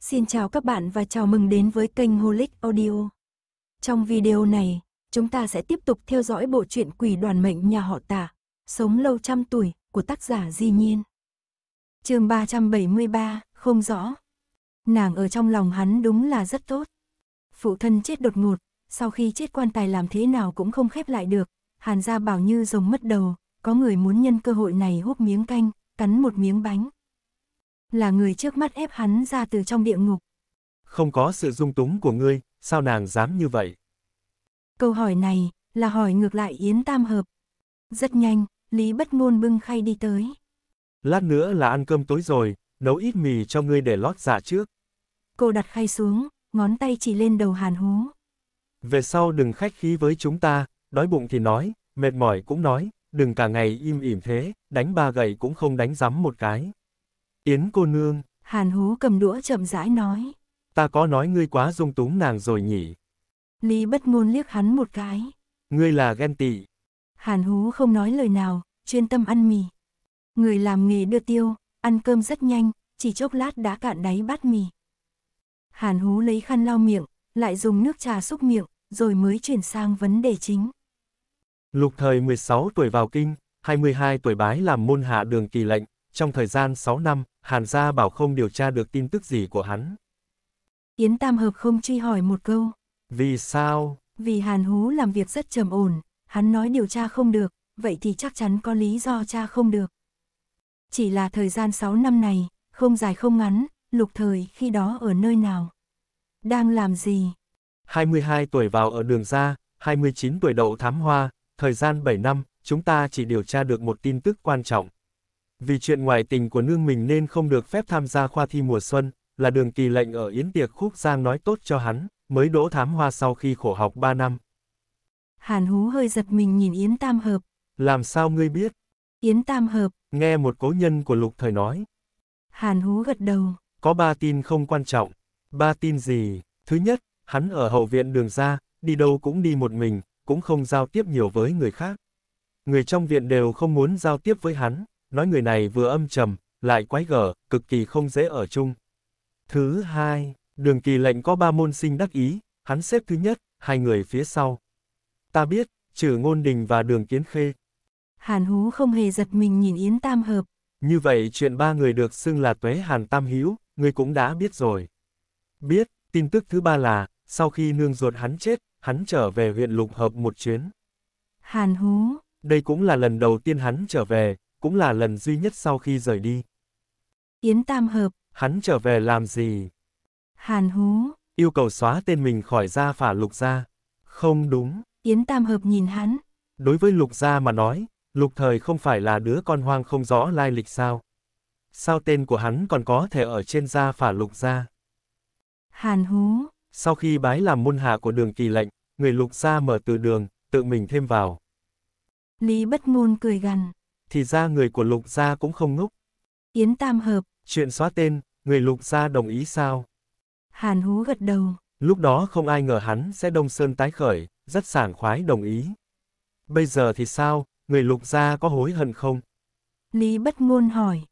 Xin chào các bạn và chào mừng đến với kênh Holic Audio. Trong video này, chúng ta sẽ tiếp tục theo dõi bộ truyện Quỷ đoàn mệnh nhà họ Tả, sống lâu trăm tuổi của tác giả Di Nhiên. Chương 373, không rõ. Nàng ở trong lòng hắn đúng là rất tốt. Phụ thân chết đột ngột, sau khi chết quan tài làm thế nào cũng không khép lại được, Hàn gia bảo như rồng mất đầu, có người muốn nhân cơ hội này hút miếng canh, cắn một miếng bánh là người trước mắt ép hắn ra từ trong địa ngục. Không có sự dung túng của ngươi, sao nàng dám như vậy? Câu hỏi này, là hỏi ngược lại Yến Tam Hợp. Rất nhanh, Lý Bất Ngôn bưng khay đi tới. Lát nữa là ăn cơm tối rồi, nấu ít mì cho ngươi để lót dạ trước. Cô đặt khay xuống, ngón tay chỉ lên đầu hàn hú. Về sau đừng khách khí với chúng ta, đói bụng thì nói, mệt mỏi cũng nói, đừng cả ngày im ỉm thế, đánh ba gậy cũng không đánh rắm một cái. Yến cô nương. Hàn hú cầm đũa chậm rãi nói. Ta có nói ngươi quá dung túng nàng rồi nhỉ? Lý bất ngôn liếc hắn một cái. Ngươi là ghen tị. Hàn hú không nói lời nào, chuyên tâm ăn mì. Người làm nghề đưa tiêu, ăn cơm rất nhanh, chỉ chốc lát đã cạn đáy bát mì. Hàn hú lấy khăn lau miệng, lại dùng nước trà xúc miệng, rồi mới chuyển sang vấn đề chính. Lục thời 16 tuổi vào kinh, 22 tuổi bái làm môn hạ đường kỳ lệnh, trong thời gian 6 năm, Hàn gia bảo không điều tra được tin tức gì của hắn. Yến Tam Hợp không truy hỏi một câu. Vì sao? Vì Hàn Hú làm việc rất trầm ổn, hắn nói điều tra không được, vậy thì chắc chắn có lý do tra không được. Chỉ là thời gian 6 năm này, không dài không ngắn, lục thời khi đó ở nơi nào? Đang làm gì? 22 tuổi vào ở đường ra, 29 tuổi đậu thám hoa, thời gian 7 năm, chúng ta chỉ điều tra được một tin tức quan trọng. Vì chuyện ngoại tình của nương mình nên không được phép tham gia khoa thi mùa xuân, là đường kỳ lệnh ở Yến Tiệc Khúc Giang nói tốt cho hắn, mới đỗ thám hoa sau khi khổ học 3 năm. Hàn hú hơi giật mình nhìn Yến Tam Hợp. Làm sao ngươi biết? Yến Tam Hợp. Nghe một cố nhân của lục thời nói. Hàn hú gật đầu. Có ba tin không quan trọng. Ba tin gì? Thứ nhất, hắn ở hậu viện đường ra, đi đâu cũng đi một mình, cũng không giao tiếp nhiều với người khác. Người trong viện đều không muốn giao tiếp với hắn nói người này vừa âm trầm, lại quái gở, cực kỳ không dễ ở chung. Thứ hai, đường kỳ lệnh có ba môn sinh đắc ý, hắn xếp thứ nhất, hai người phía sau. Ta biết, trừ ngôn đình và đường kiến khê. Hàn hú không hề giật mình nhìn Yến Tam Hợp. Như vậy chuyện ba người được xưng là tuế Hàn Tam Hiếu, người cũng đã biết rồi. Biết, tin tức thứ ba là, sau khi nương ruột hắn chết, hắn trở về huyện Lục Hợp một chuyến. Hàn hú. Đây cũng là lần đầu tiên hắn trở về, cũng là lần duy nhất sau khi rời đi. Yến Tam Hợp. Hắn trở về làm gì? Hàn Hú. Yêu cầu xóa tên mình khỏi gia phả lục gia. Không đúng. Yến Tam Hợp nhìn hắn. Đối với lục gia mà nói, lục thời không phải là đứa con hoang không rõ lai lịch sao. Sao tên của hắn còn có thể ở trên gia phả lục gia? Hàn Hú. Sau khi bái làm môn hạ của đường kỳ lệnh, người lục gia mở từ đường, tự mình thêm vào. Lý Bất Ngôn cười gằn thì ra người của lục gia cũng không ngốc. Yến tam hợp. Chuyện xóa tên, người lục gia đồng ý sao? Hàn hú gật đầu. Lúc đó không ai ngờ hắn sẽ đông sơn tái khởi, rất sảng khoái đồng ý. Bây giờ thì sao, người lục gia có hối hận không? Lý bất ngôn hỏi.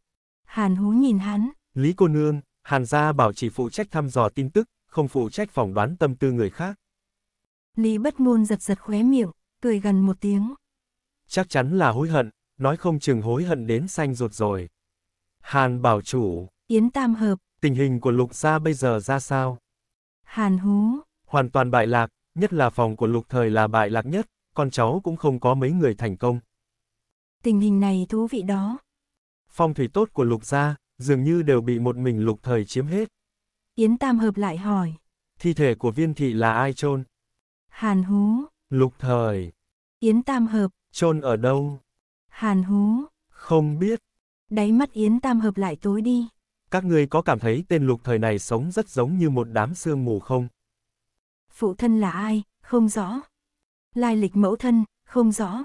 Hàn hú nhìn hắn. Lý cô nương, Hàn gia bảo chỉ phụ trách thăm dò tin tức, không phụ trách phỏng đoán tâm tư người khác. Lý bất ngôn giật giật khóe miệng, cười gần một tiếng. Chắc chắn là hối hận, nói không chừng hối hận đến xanh ruột rồi. Hàn bảo chủ. Yến tam hợp. Tình hình của lục gia bây giờ ra sao? Hàn hú. Hoàn toàn bại lạc, nhất là phòng của lục thời là bại lạc nhất, con cháu cũng không có mấy người thành công. Tình hình này thú vị đó. Phong thủy tốt của lục gia, dường như đều bị một mình lục thời chiếm hết. Yến tam hợp lại hỏi. Thi thể của viên thị là ai chôn? Hàn hú. Lục thời. Yến tam hợp. Chôn ở đâu? Hàn hú. Không biết. Đáy mắt Yến Tam hợp lại tối đi. Các người có cảm thấy tên lục thời này sống rất giống như một đám sương mù không? Phụ thân là ai, không rõ. Lai lịch mẫu thân, không rõ.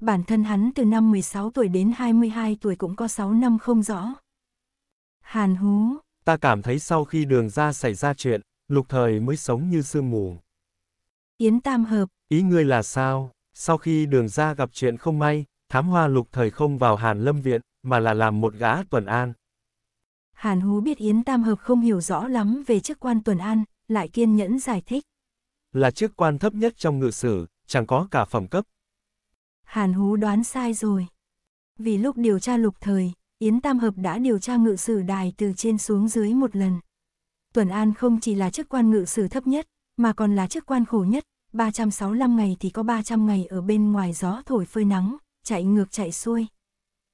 Bản thân hắn từ năm 16 tuổi đến 22 tuổi cũng có 6 năm không rõ. Hàn hú. Ta cảm thấy sau khi đường ra xảy ra chuyện, lục thời mới sống như sương mù. Yến Tam Hợp. Ý ngươi là sao? Sau khi đường ra gặp chuyện không may, Thám hoa lục thời không vào Hàn Lâm Viện, mà là làm một gã tuần an. Hàn Hú biết Yến Tam Hợp không hiểu rõ lắm về chức quan tuần an, lại kiên nhẫn giải thích. Là chức quan thấp nhất trong ngự sử, chẳng có cả phẩm cấp. Hàn Hú đoán sai rồi. Vì lúc điều tra lục thời, Yến Tam Hợp đã điều tra ngự sử đài từ trên xuống dưới một lần. Tuần An không chỉ là chức quan ngự sử thấp nhất, mà còn là chức quan khổ nhất, 365 ngày thì có 300 ngày ở bên ngoài gió thổi phơi nắng, chạy ngược chạy xuôi.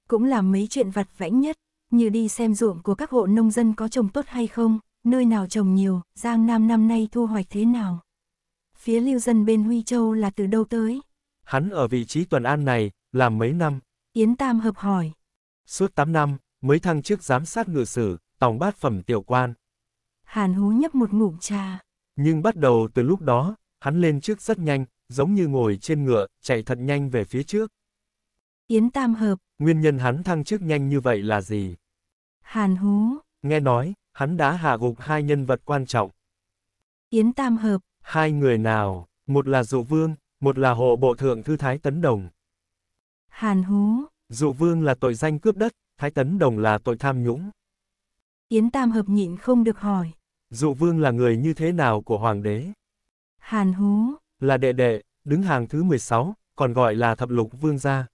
Cũng là mấy chuyện vặt vãnh nhất, như đi xem ruộng của các hộ nông dân có trồng tốt hay không, nơi nào trồng nhiều, Giang Nam năm nay thu hoạch thế nào. Phía lưu dân bên Huy Châu là từ đâu tới? Hắn ở vị trí tuần an này, làm mấy năm? Yến Tam hợp hỏi. Suốt 8 năm, mới thăng chức giám sát ngự sử, tổng bát phẩm tiểu quan. Hàn hú nhấp một ngụm trà. Nhưng bắt đầu từ lúc đó, hắn lên trước rất nhanh, giống như ngồi trên ngựa, chạy thật nhanh về phía trước. Yến Tam Hợp. Nguyên nhân hắn thăng chức nhanh như vậy là gì? Hàn Hú. Nghe nói, hắn đã hạ gục hai nhân vật quan trọng. Yến Tam Hợp. Hai người nào, một là Dụ Vương, một là hộ bộ thượng thư Thái Tấn Đồng. Hàn Hú. Dụ Vương là tội danh cướp đất, Thái Tấn Đồng là tội tham nhũng. Yến Tam Hợp nhịn không được hỏi. Dụ Vương là người như thế nào của Hoàng đế? Hàn Hú. Là đệ đệ, đứng hàng thứ 16, còn gọi là Thập Lục Vương gia.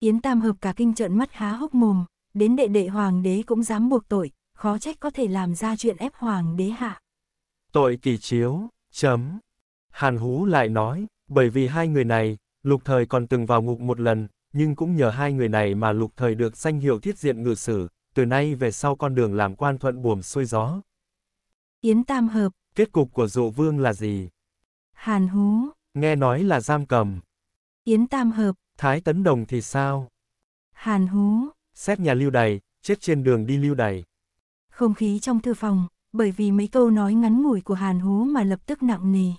Yến Tam hợp cả kinh trợn mắt há hốc mồm, đến đệ đệ hoàng đế cũng dám buộc tội, khó trách có thể làm ra chuyện ép hoàng đế hạ. Tội kỳ chiếu, chấm. Hàn Hú lại nói, bởi vì hai người này, lục thời còn từng vào ngục một lần, nhưng cũng nhờ hai người này mà lục thời được danh hiệu thiết diện ngự sử, từ nay về sau con đường làm quan thuận buồm xuôi gió. Yến Tam Hợp Kết cục của dụ vương là gì? Hàn Hú Nghe nói là giam cầm. Yến Tam Hợp Thái Tấn Đồng thì sao? Hàn hú. Xét nhà lưu đày, chết trên đường đi lưu đày. Không khí trong thư phòng, bởi vì mấy câu nói ngắn ngủi của Hàn hú mà lập tức nặng nề.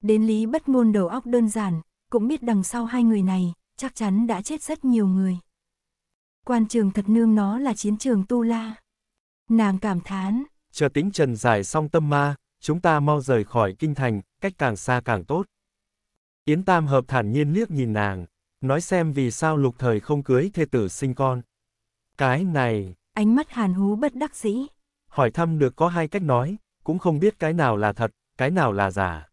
Đến lý bất ngôn đầu óc đơn giản, cũng biết đằng sau hai người này, chắc chắn đã chết rất nhiều người. Quan trường thật nương nó là chiến trường tu la. Nàng cảm thán. Chờ tính trần giải xong tâm ma, chúng ta mau rời khỏi kinh thành, cách càng xa càng tốt. Yến Tam Hợp thản nhiên liếc nhìn nàng, nói xem vì sao lục thời không cưới thê tử sinh con. Cái này... Ánh mắt hàn hú bất đắc dĩ. Hỏi thăm được có hai cách nói, cũng không biết cái nào là thật, cái nào là giả.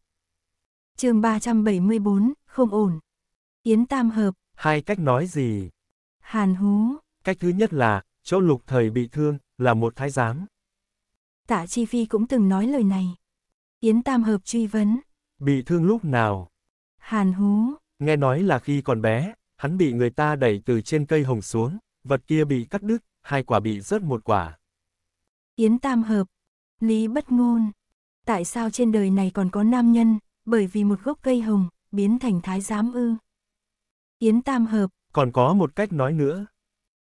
chương 374, không ổn. Yến Tam Hợp. Hai cách nói gì? Hàn hú. Cách thứ nhất là, chỗ lục thời bị thương, là một thái giám. Tạ Chi Phi cũng từng nói lời này. Yến Tam Hợp truy vấn. Bị thương lúc nào? Hàn hú. Nghe nói là khi còn bé, hắn bị người ta đẩy từ trên cây hồng xuống, vật kia bị cắt đứt, hai quả bị rớt một quả. Yến tam hợp. Lý bất ngôn. Tại sao trên đời này còn có nam nhân, bởi vì một gốc cây hồng, biến thành thái giám ư. Yến tam hợp. Còn có một cách nói nữa.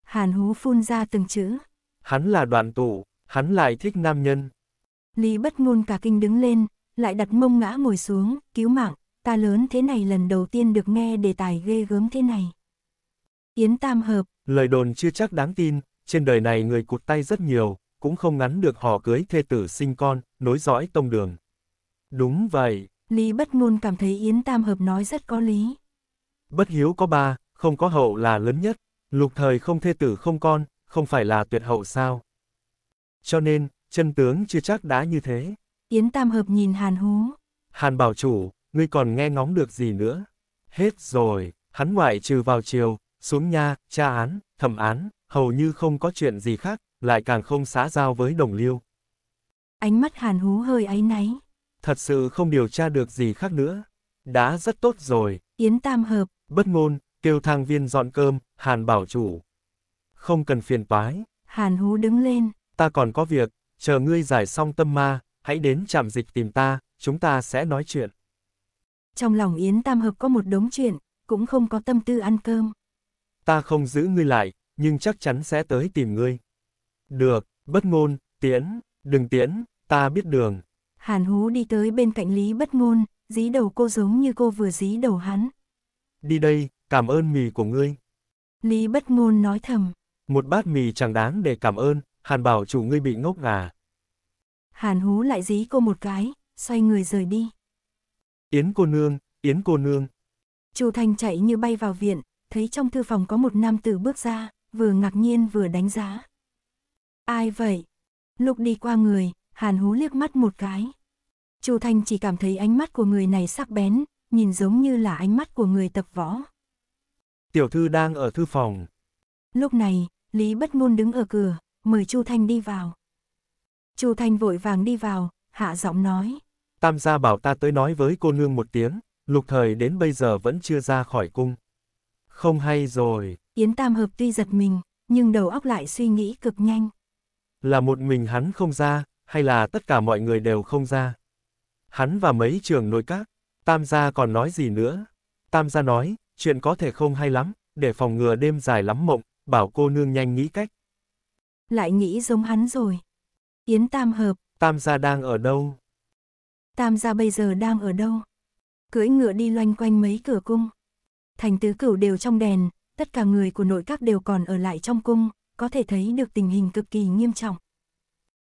Hàn hú phun ra từng chữ. Hắn là đoàn tụ, hắn lại thích nam nhân. Lý bất ngôn cả kinh đứng lên, lại đặt mông ngã ngồi xuống, cứu mạng, ta lớn thế này lần đầu tiên được nghe đề tài ghê gớm thế này. Yến Tam Hợp Lời đồn chưa chắc đáng tin, trên đời này người cụt tay rất nhiều, cũng không ngắn được họ cưới thê tử sinh con, nối dõi tông đường. Đúng vậy. Lý Bất Ngôn cảm thấy Yến Tam Hợp nói rất có lý. Bất hiếu có ba, không có hậu là lớn nhất, lục thời không thê tử không con, không phải là tuyệt hậu sao. Cho nên, chân tướng chưa chắc đã như thế. Yến Tam Hợp nhìn Hàn Hú. Hàn Bảo Chủ, ngươi còn nghe ngóng được gì nữa? Hết rồi, hắn ngoại trừ vào chiều, xuống nha, tra án, thẩm án, hầu như không có chuyện gì khác, lại càng không xã giao với đồng liêu. Ánh mắt hàn hú hơi áy náy. Thật sự không điều tra được gì khác nữa. Đã rất tốt rồi. Yến tam hợp. Bất ngôn, kêu thang viên dọn cơm, hàn bảo chủ. Không cần phiền toái. Hàn hú đứng lên. Ta còn có việc, chờ ngươi giải xong tâm ma, hãy đến trạm dịch tìm ta, chúng ta sẽ nói chuyện trong lòng Yến Tam Hợp có một đống chuyện, cũng không có tâm tư ăn cơm. Ta không giữ ngươi lại, nhưng chắc chắn sẽ tới tìm ngươi. Được, bất ngôn, tiễn, đừng tiễn, ta biết đường. Hàn hú đi tới bên cạnh Lý bất ngôn, dí đầu cô giống như cô vừa dí đầu hắn. Đi đây, cảm ơn mì của ngươi. Lý bất ngôn nói thầm. Một bát mì chẳng đáng để cảm ơn, Hàn bảo chủ ngươi bị ngốc à. Hàn hú lại dí cô một cái, xoay người rời đi. Yến cô nương, Yến cô nương. Chu Thanh chạy như bay vào viện, thấy trong thư phòng có một nam tử bước ra, vừa ngạc nhiên vừa đánh giá. Ai vậy? Lúc đi qua người, Hàn Hú liếc mắt một cái. Chu Thanh chỉ cảm thấy ánh mắt của người này sắc bén, nhìn giống như là ánh mắt của người tập võ. Tiểu thư đang ở thư phòng. Lúc này, Lý Bất Ngôn đứng ở cửa, mời Chu Thanh đi vào. Chu Thanh vội vàng đi vào, hạ giọng nói. Tam gia bảo ta tới nói với cô nương một tiếng, lục thời đến bây giờ vẫn chưa ra khỏi cung. Không hay rồi. Yến Tam Hợp tuy giật mình, nhưng đầu óc lại suy nghĩ cực nhanh. Là một mình hắn không ra, hay là tất cả mọi người đều không ra? Hắn và mấy trường nội các, Tam gia còn nói gì nữa? Tam gia nói, chuyện có thể không hay lắm, để phòng ngừa đêm dài lắm mộng, bảo cô nương nhanh nghĩ cách. Lại nghĩ giống hắn rồi. Yến Tam Hợp. Tam gia đang ở đâu? Tam gia bây giờ đang ở đâu? Cưỡi ngựa đi loanh quanh mấy cửa cung. Thành tứ cửu đều trong đèn, tất cả người của nội các đều còn ở lại trong cung, có thể thấy được tình hình cực kỳ nghiêm trọng.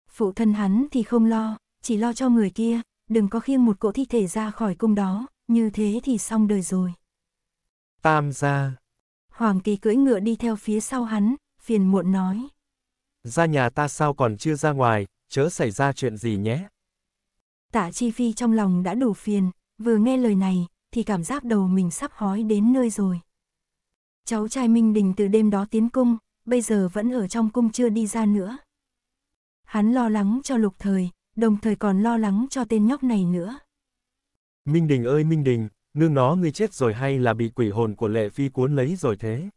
Phụ thân hắn thì không lo, chỉ lo cho người kia, đừng có khiêng một cỗ thi thể ra khỏi cung đó, như thế thì xong đời rồi. Tam gia. Hoàng kỳ cưỡi ngựa đi theo phía sau hắn, phiền muộn nói. Ra nhà ta sao còn chưa ra ngoài, chớ xảy ra chuyện gì nhé. Tạ Chi Phi trong lòng đã đủ phiền, vừa nghe lời này, thì cảm giác đầu mình sắp hói đến nơi rồi. Cháu trai Minh Đình từ đêm đó tiến cung, bây giờ vẫn ở trong cung chưa đi ra nữa. Hắn lo lắng cho lục thời, đồng thời còn lo lắng cho tên nhóc này nữa. Minh Đình ơi Minh Đình, nương nó ngươi chết rồi hay là bị quỷ hồn của lệ phi cuốn lấy rồi thế?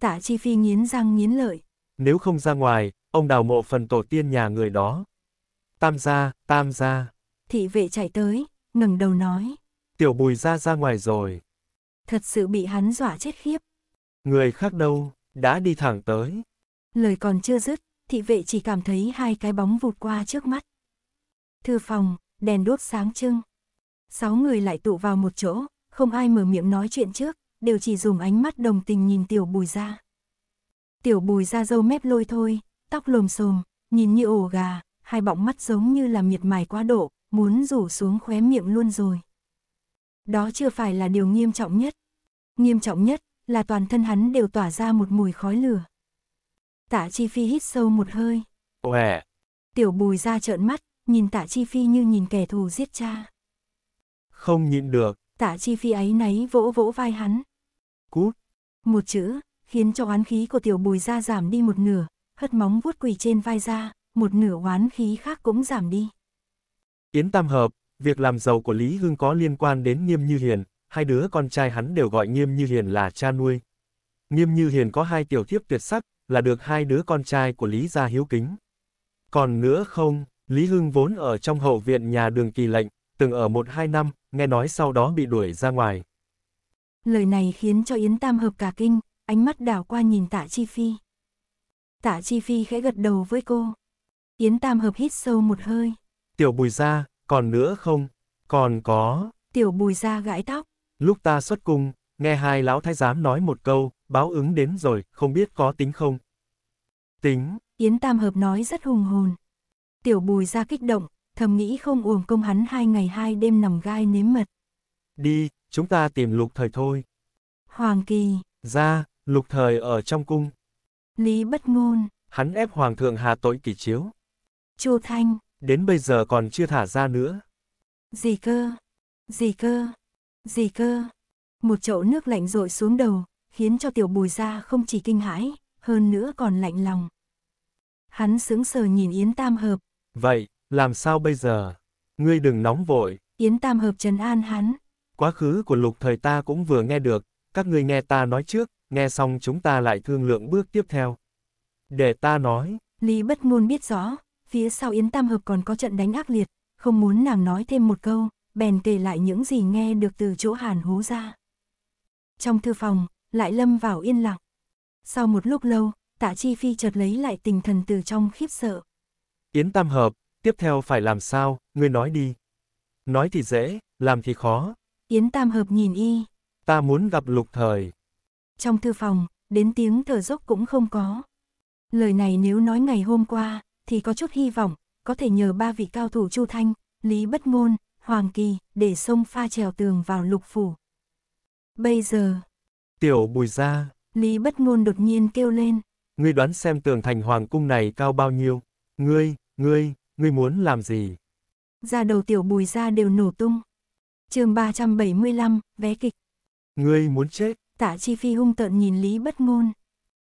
Tạ Chi Phi nghiến răng nghiến lợi. Nếu không ra ngoài, ông đào mộ phần tổ tiên nhà người đó. Tam gia, tam gia thị vệ chạy tới, ngừng đầu nói. Tiểu bùi ra ra ngoài rồi. Thật sự bị hắn dọa chết khiếp. Người khác đâu, đã đi thẳng tới. Lời còn chưa dứt, thị vệ chỉ cảm thấy hai cái bóng vụt qua trước mắt. Thư phòng, đèn đuốc sáng trưng. Sáu người lại tụ vào một chỗ, không ai mở miệng nói chuyện trước, đều chỉ dùng ánh mắt đồng tình nhìn tiểu bùi ra. Tiểu bùi ra dâu mép lôi thôi, tóc lồm xồm, nhìn như ổ gà, hai bọng mắt giống như là miệt mài quá độ, muốn rủ xuống khóe miệng luôn rồi. Đó chưa phải là điều nghiêm trọng nhất. Nghiêm trọng nhất là toàn thân hắn đều tỏa ra một mùi khói lửa. Tạ Chi Phi hít sâu một hơi. Uè. Tiểu bùi ra trợn mắt, nhìn Tạ Chi Phi như nhìn kẻ thù giết cha. Không nhịn được. Tạ Chi Phi ấy náy vỗ vỗ vai hắn. Cút. Một chữ, khiến cho oán khí của tiểu bùi ra giảm đi một nửa, hất móng vuốt quỳ trên vai ra, một nửa oán khí khác cũng giảm đi. Yến Tam Hợp, việc làm giàu của Lý Hưng có liên quan đến Nghiêm Như Hiền, hai đứa con trai hắn đều gọi Nghiêm Như Hiền là cha nuôi. Nghiêm Như Hiền có hai tiểu thiếp tuyệt sắc, là được hai đứa con trai của Lý gia hiếu kính. Còn nữa không, Lý Hưng vốn ở trong hậu viện nhà đường kỳ lệnh, từng ở một hai năm, nghe nói sau đó bị đuổi ra ngoài. Lời này khiến cho Yến Tam Hợp cả kinh, ánh mắt đảo qua nhìn tạ Chi Phi. Tạ Chi Phi khẽ gật đầu với cô. Yến Tam Hợp hít sâu một hơi. Tiểu bùi ra, còn nữa không? Còn có. Tiểu bùi ra gãi tóc. Lúc ta xuất cung, nghe hai lão thái giám nói một câu, báo ứng đến rồi, không biết có tính không? Tính. Yến Tam Hợp nói rất hùng hồn. Tiểu bùi ra kích động, thầm nghĩ không uổng công hắn hai ngày hai đêm nằm gai nếm mật. Đi, chúng ta tìm lục thời thôi. Hoàng Kỳ. Ra, lục thời ở trong cung. Lý bất ngôn. Hắn ép Hoàng thượng hà tội kỷ chiếu. Chu Thanh đến bây giờ còn chưa thả ra nữa. Gì cơ? Gì cơ? Gì cơ? Một chậu nước lạnh rội xuống đầu, khiến cho tiểu bùi ra không chỉ kinh hãi, hơn nữa còn lạnh lòng. Hắn sững sờ nhìn Yến Tam Hợp. Vậy, làm sao bây giờ? Ngươi đừng nóng vội. Yến Tam Hợp trấn an hắn. Quá khứ của lục thời ta cũng vừa nghe được, các ngươi nghe ta nói trước, nghe xong chúng ta lại thương lượng bước tiếp theo. Để ta nói. Lý bất ngôn biết rõ, phía sau Yến Tam Hợp còn có trận đánh ác liệt, không muốn nàng nói thêm một câu, bèn kể lại những gì nghe được từ chỗ Hàn hú ra. Trong thư phòng, lại lâm vào yên lặng. Sau một lúc lâu, Tạ Chi Phi chợt lấy lại tình thần từ trong khiếp sợ. Yến Tam Hợp, tiếp theo phải làm sao, ngươi nói đi. Nói thì dễ, làm thì khó. Yến Tam Hợp nhìn y. Ta muốn gặp lục thời. Trong thư phòng, đến tiếng thở dốc cũng không có. Lời này nếu nói ngày hôm qua, thì có chút hy vọng, có thể nhờ ba vị cao thủ Chu Thanh, Lý Bất Ngôn, Hoàng Kỳ để sông pha trèo tường vào lục phủ. Bây giờ, tiểu bùi ra, Lý Bất Ngôn đột nhiên kêu lên. Ngươi đoán xem tường thành hoàng cung này cao bao nhiêu? Ngươi, ngươi, ngươi muốn làm gì? Ra đầu tiểu bùi ra đều nổ tung. chương 375, vé kịch. Ngươi muốn chết. Tạ Chi Phi hung tợn nhìn Lý Bất Ngôn.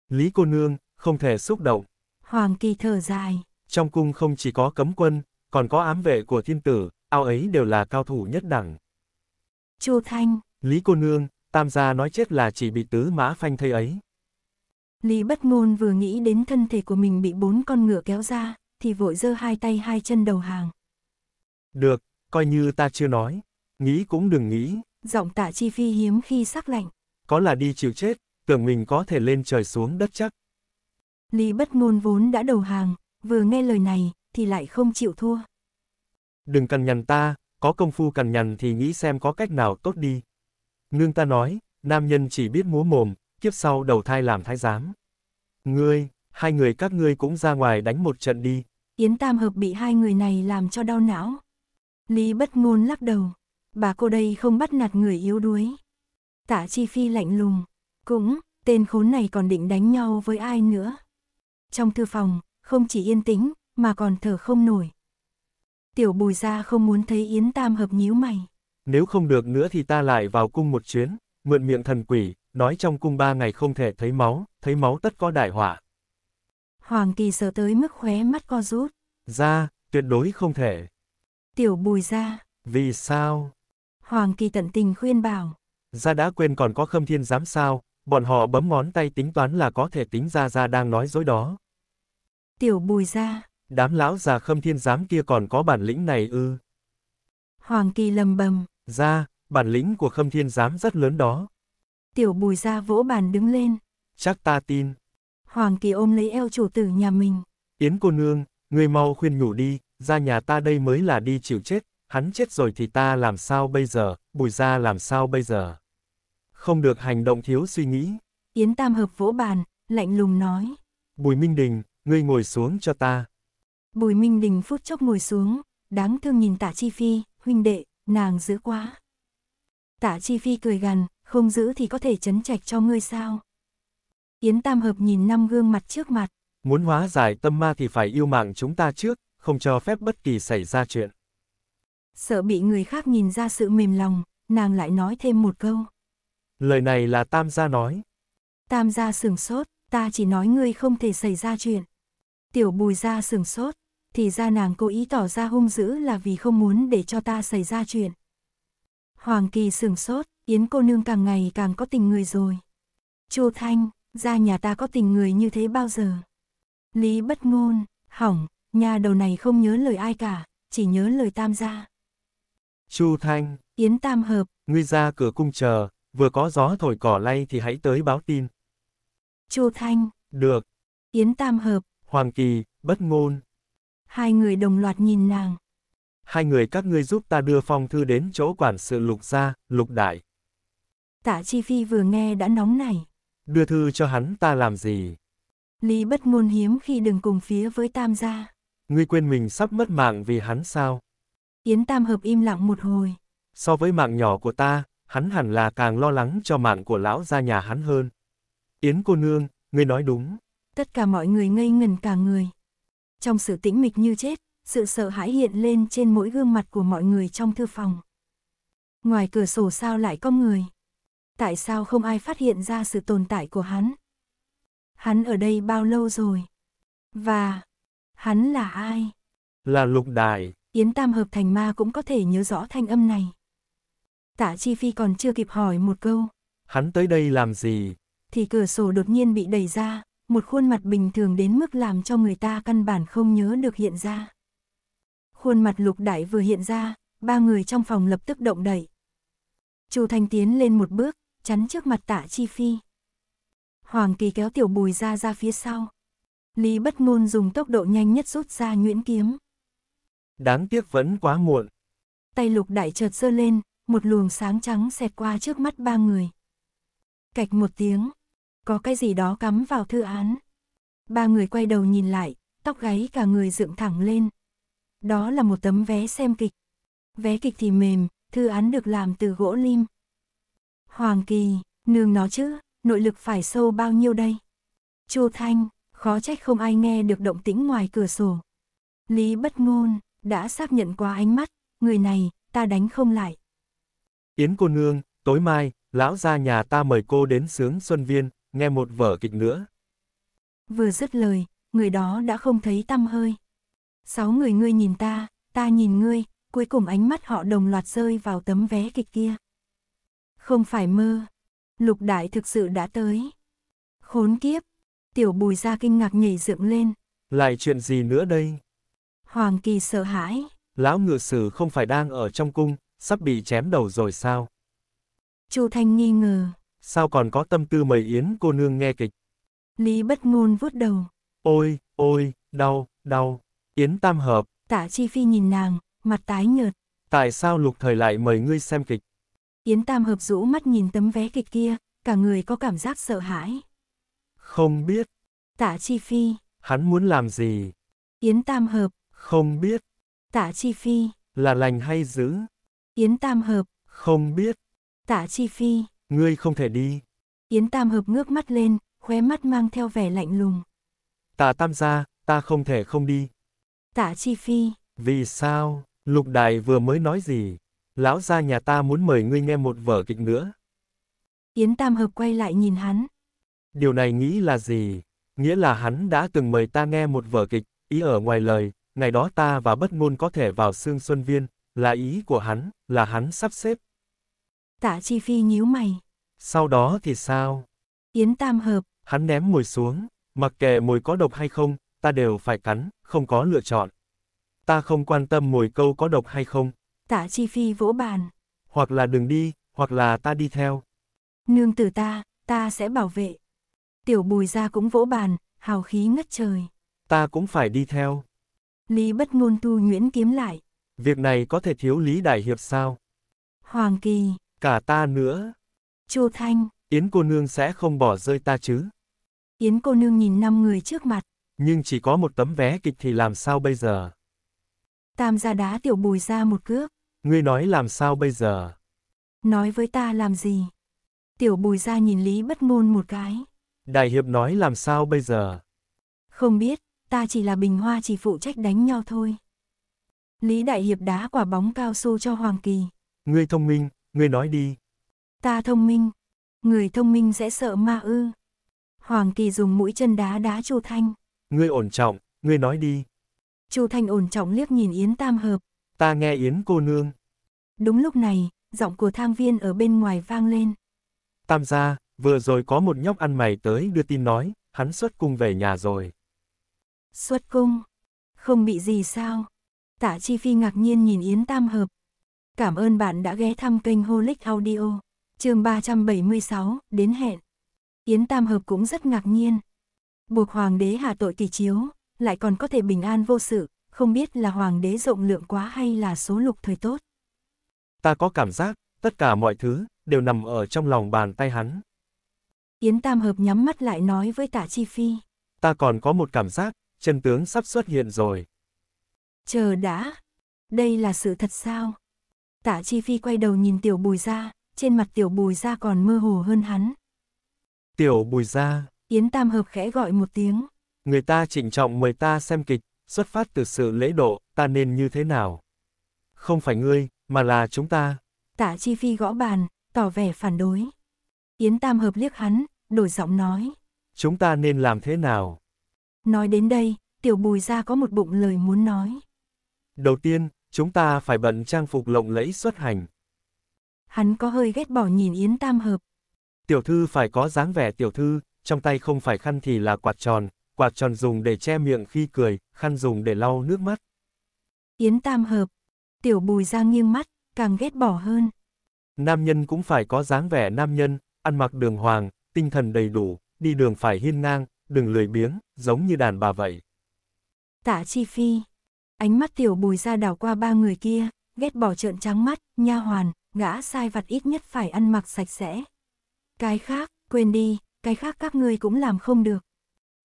Lý cô nương, không thể xúc động. Hoàng Kỳ thở dài. Trong cung không chỉ có cấm quân, còn có ám vệ của thiên tử, ao ấy đều là cao thủ nhất đẳng. Chu Thanh. Lý cô nương, tam gia nói chết là chỉ bị tứ mã phanh thây ấy. Lý bất ngôn vừa nghĩ đến thân thể của mình bị bốn con ngựa kéo ra, thì vội giơ hai tay hai chân đầu hàng. Được, coi như ta chưa nói, nghĩ cũng đừng nghĩ. Giọng tạ chi phi hiếm khi sắc lạnh. Có là đi chịu chết, tưởng mình có thể lên trời xuống đất chắc. Lý bất ngôn vốn đã đầu hàng, vừa nghe lời này, thì lại không chịu thua. Đừng cằn nhằn ta, có công phu cằn nhằn thì nghĩ xem có cách nào tốt đi. Nương ta nói, nam nhân chỉ biết múa mồm, kiếp sau đầu thai làm thái giám. Ngươi, hai người các ngươi cũng ra ngoài đánh một trận đi. Yến Tam Hợp bị hai người này làm cho đau não. Lý bất ngôn lắc đầu. Bà cô đây không bắt nạt người yếu đuối. Tạ Chi Phi lạnh lùng. Cũng, tên khốn này còn định đánh nhau với ai nữa trong thư phòng, không chỉ yên tĩnh, mà còn thở không nổi. Tiểu bùi ra không muốn thấy Yến Tam hợp nhíu mày. Nếu không được nữa thì ta lại vào cung một chuyến, mượn miệng thần quỷ, nói trong cung ba ngày không thể thấy máu, thấy máu tất có đại họa. Hoàng kỳ sợ tới mức khóe mắt co rút. Ra, tuyệt đối không thể. Tiểu bùi ra. Vì sao? Hoàng kỳ tận tình khuyên bảo. Ra đã quên còn có khâm thiên giám sao, bọn họ bấm ngón tay tính toán là có thể tính ra ra đang nói dối đó. Tiểu bùi ra. Đám lão già khâm thiên giám kia còn có bản lĩnh này ư. Hoàng kỳ lầm bầm. Ra, bản lĩnh của khâm thiên giám rất lớn đó. Tiểu bùi ra vỗ bàn đứng lên. Chắc ta tin. Hoàng kỳ ôm lấy eo chủ tử nhà mình. Yến cô nương, người mau khuyên nhủ đi, ra nhà ta đây mới là đi chịu chết, hắn chết rồi thì ta làm sao bây giờ, bùi ra làm sao bây giờ. Không được hành động thiếu suy nghĩ. Yến Tam Hợp vỗ bàn, lạnh lùng nói. Bùi Minh Đình, ngươi ngồi xuống cho ta. Bùi Minh Đình phút chốc ngồi xuống, đáng thương nhìn tạ Chi Phi, huynh đệ, nàng giữ quá. Tạ Chi Phi cười gằn, không giữ thì có thể chấn trạch cho ngươi sao. Yến Tam Hợp nhìn năm gương mặt trước mặt. Muốn hóa giải tâm ma thì phải yêu mạng chúng ta trước, không cho phép bất kỳ xảy ra chuyện. Sợ bị người khác nhìn ra sự mềm lòng, nàng lại nói thêm một câu. Lời này là Tam gia nói. Tam gia sừng sốt, ta chỉ nói ngươi không thể xảy ra chuyện. Tiểu bùi ra sừng sốt, thì ra nàng cố ý tỏ ra hung dữ là vì không muốn để cho ta xảy ra chuyện. Hoàng kỳ sừng sốt, Yến cô nương càng ngày càng có tình người rồi. Chu Thanh, ra nhà ta có tình người như thế bao giờ? Lý bất ngôn, hỏng, nhà đầu này không nhớ lời ai cả, chỉ nhớ lời tam gia. Chu Thanh, Yến Tam Hợp, ngươi ra cửa cung chờ, vừa có gió thổi cỏ lay thì hãy tới báo tin. Chu Thanh, được. Yến Tam Hợp, Hoàng Kỳ, bất ngôn. Hai người đồng loạt nhìn nàng. Hai người các ngươi giúp ta đưa phong thư đến chỗ quản sự lục gia, lục đại. Tạ Chi Phi vừa nghe đã nóng nảy. Đưa thư cho hắn ta làm gì? Lý bất ngôn hiếm khi đừng cùng phía với tam gia. Ngươi quên mình sắp mất mạng vì hắn sao? Yến Tam Hợp im lặng một hồi. So với mạng nhỏ của ta, hắn hẳn là càng lo lắng cho mạng của lão gia nhà hắn hơn. Yến cô nương, ngươi nói đúng tất cả mọi người ngây ngần cả người. Trong sự tĩnh mịch như chết, sự sợ hãi hiện lên trên mỗi gương mặt của mọi người trong thư phòng. Ngoài cửa sổ sao lại có người? Tại sao không ai phát hiện ra sự tồn tại của hắn? Hắn ở đây bao lâu rồi? Và hắn là ai? Là lục đài. Yến Tam hợp thành ma cũng có thể nhớ rõ thanh âm này. Tạ Chi Phi còn chưa kịp hỏi một câu. Hắn tới đây làm gì? Thì cửa sổ đột nhiên bị đẩy ra, một khuôn mặt bình thường đến mức làm cho người ta căn bản không nhớ được hiện ra. Khuôn mặt lục đại vừa hiện ra, ba người trong phòng lập tức động đậy. Chu Thanh tiến lên một bước, chắn trước mặt tạ Chi Phi. Hoàng Kỳ kéo tiểu bùi ra ra phía sau. Lý bất ngôn dùng tốc độ nhanh nhất rút ra nhuyễn kiếm. Đáng tiếc vẫn quá muộn. Tay lục đại chợt sơ lên, một luồng sáng trắng xẹt qua trước mắt ba người. Cạch một tiếng, có cái gì đó cắm vào thư án. Ba người quay đầu nhìn lại, tóc gáy cả người dựng thẳng lên. Đó là một tấm vé xem kịch. Vé kịch thì mềm, thư án được làm từ gỗ lim. Hoàng Kỳ, nương nó chứ, nội lực phải sâu bao nhiêu đây? Chu Thanh, khó trách không ai nghe được động tĩnh ngoài cửa sổ. Lý bất ngôn, đã xác nhận qua ánh mắt, người này, ta đánh không lại. Yến cô nương, tối mai, lão gia nhà ta mời cô đến sướng Xuân Viên, nghe một vở kịch nữa. Vừa dứt lời, người đó đã không thấy tâm hơi. Sáu người ngươi nhìn ta, ta nhìn ngươi, cuối cùng ánh mắt họ đồng loạt rơi vào tấm vé kịch kia. Không phải mơ, lục đại thực sự đã tới. Khốn kiếp, tiểu bùi ra kinh ngạc nhảy dựng lên. Lại chuyện gì nữa đây? Hoàng kỳ sợ hãi. Lão ngựa sử không phải đang ở trong cung, sắp bị chém đầu rồi sao? Chu Thanh nghi ngờ sao còn có tâm tư mời Yến cô nương nghe kịch. Lý bất ngôn vuốt đầu. Ôi, ôi, đau, đau. Yến tam hợp. Tạ Chi Phi nhìn nàng, mặt tái nhợt. Tại sao lục thời lại mời ngươi xem kịch? Yến tam hợp rũ mắt nhìn tấm vé kịch kia, cả người có cảm giác sợ hãi. Không biết. Tạ Chi Phi. Hắn muốn làm gì? Yến tam hợp. Không biết. Tạ Chi Phi. Là lành hay dữ? Yến tam hợp. Không biết. Tạ Chi Phi ngươi không thể đi. Yến Tam Hợp ngước mắt lên, khóe mắt mang theo vẻ lạnh lùng. Tạ Tam gia, ta không thể không đi. Tạ Chi Phi. Vì sao, Lục Đài vừa mới nói gì? Lão gia nhà ta muốn mời ngươi nghe một vở kịch nữa. Yến Tam Hợp quay lại nhìn hắn. Điều này nghĩ là gì? Nghĩa là hắn đã từng mời ta nghe một vở kịch, ý ở ngoài lời, ngày đó ta và bất ngôn có thể vào Sương Xuân Viên, là ý của hắn, là hắn sắp xếp. Tạ Chi Phi nhíu mày. Sau đó thì sao? Yến tam hợp. Hắn ném mồi xuống, mặc kệ mồi có độc hay không, ta đều phải cắn, không có lựa chọn. Ta không quan tâm mồi câu có độc hay không. Tạ chi phi vỗ bàn. Hoặc là đừng đi, hoặc là ta đi theo. Nương tử ta, ta sẽ bảo vệ. Tiểu bùi ra cũng vỗ bàn, hào khí ngất trời. Ta cũng phải đi theo. Lý bất ngôn tu nguyễn kiếm lại. Việc này có thể thiếu Lý Đại Hiệp sao? Hoàng Kỳ. Cả ta nữa. Chu Thanh. Yến cô nương sẽ không bỏ rơi ta chứ? Yến cô nương nhìn năm người trước mặt. Nhưng chỉ có một tấm vé kịch thì làm sao bây giờ? Tam gia đá tiểu bùi ra một cước. Ngươi nói làm sao bây giờ? Nói với ta làm gì? Tiểu bùi ra nhìn Lý bất Môn một cái. Đại hiệp nói làm sao bây giờ? Không biết, ta chỉ là bình hoa chỉ phụ trách đánh nhau thôi. Lý đại hiệp đá quả bóng cao su cho Hoàng Kỳ. Ngươi thông minh, ngươi nói đi. Ta thông minh. Người thông minh sẽ sợ ma ư. Hoàng Kỳ dùng mũi chân đá đá Chu Thanh. Ngươi ổn trọng, ngươi nói đi. Chu Thanh ổn trọng liếc nhìn Yến Tam Hợp. Ta nghe Yến cô nương. Đúng lúc này, giọng của thang viên ở bên ngoài vang lên. Tam gia, vừa rồi có một nhóc ăn mày tới đưa tin nói, hắn xuất cung về nhà rồi. Xuất cung? Không bị gì sao? Tạ Chi Phi ngạc nhiên nhìn Yến Tam Hợp. Cảm ơn bạn đã ghé thăm kênh Holic Audio chương 376, đến hẹn. Yến Tam Hợp cũng rất ngạc nhiên. Buộc Hoàng đế hạ tội tỷ chiếu, lại còn có thể bình an vô sự, không biết là Hoàng đế rộng lượng quá hay là số lục thời tốt. Ta có cảm giác, tất cả mọi thứ, đều nằm ở trong lòng bàn tay hắn. Yến Tam Hợp nhắm mắt lại nói với tạ Chi Phi. Ta còn có một cảm giác, chân tướng sắp xuất hiện rồi. Chờ đã, đây là sự thật sao? tạ Chi Phi quay đầu nhìn Tiểu Bùi ra, trên mặt tiểu bùi ra còn mơ hồ hơn hắn. Tiểu bùi ra. Yến Tam Hợp khẽ gọi một tiếng. Người ta trịnh trọng mời ta xem kịch, xuất phát từ sự lễ độ, ta nên như thế nào? Không phải ngươi, mà là chúng ta. Tạ Chi Phi gõ bàn, tỏ vẻ phản đối. Yến Tam Hợp liếc hắn, đổi giọng nói. Chúng ta nên làm thế nào? Nói đến đây, tiểu bùi ra có một bụng lời muốn nói. Đầu tiên, chúng ta phải bận trang phục lộng lẫy xuất hành hắn có hơi ghét bỏ nhìn Yến Tam Hợp. Tiểu thư phải có dáng vẻ tiểu thư, trong tay không phải khăn thì là quạt tròn, quạt tròn dùng để che miệng khi cười, khăn dùng để lau nước mắt. Yến Tam Hợp, tiểu bùi ra nghiêng mắt, càng ghét bỏ hơn. Nam nhân cũng phải có dáng vẻ nam nhân, ăn mặc đường hoàng, tinh thần đầy đủ, đi đường phải hiên ngang, đừng lười biếng, giống như đàn bà vậy. Tạ Chi Phi, ánh mắt tiểu bùi ra đảo qua ba người kia, ghét bỏ trợn trắng mắt, nha hoàn, gã sai vặt ít nhất phải ăn mặc sạch sẽ. Cái khác, quên đi, cái khác các ngươi cũng làm không được.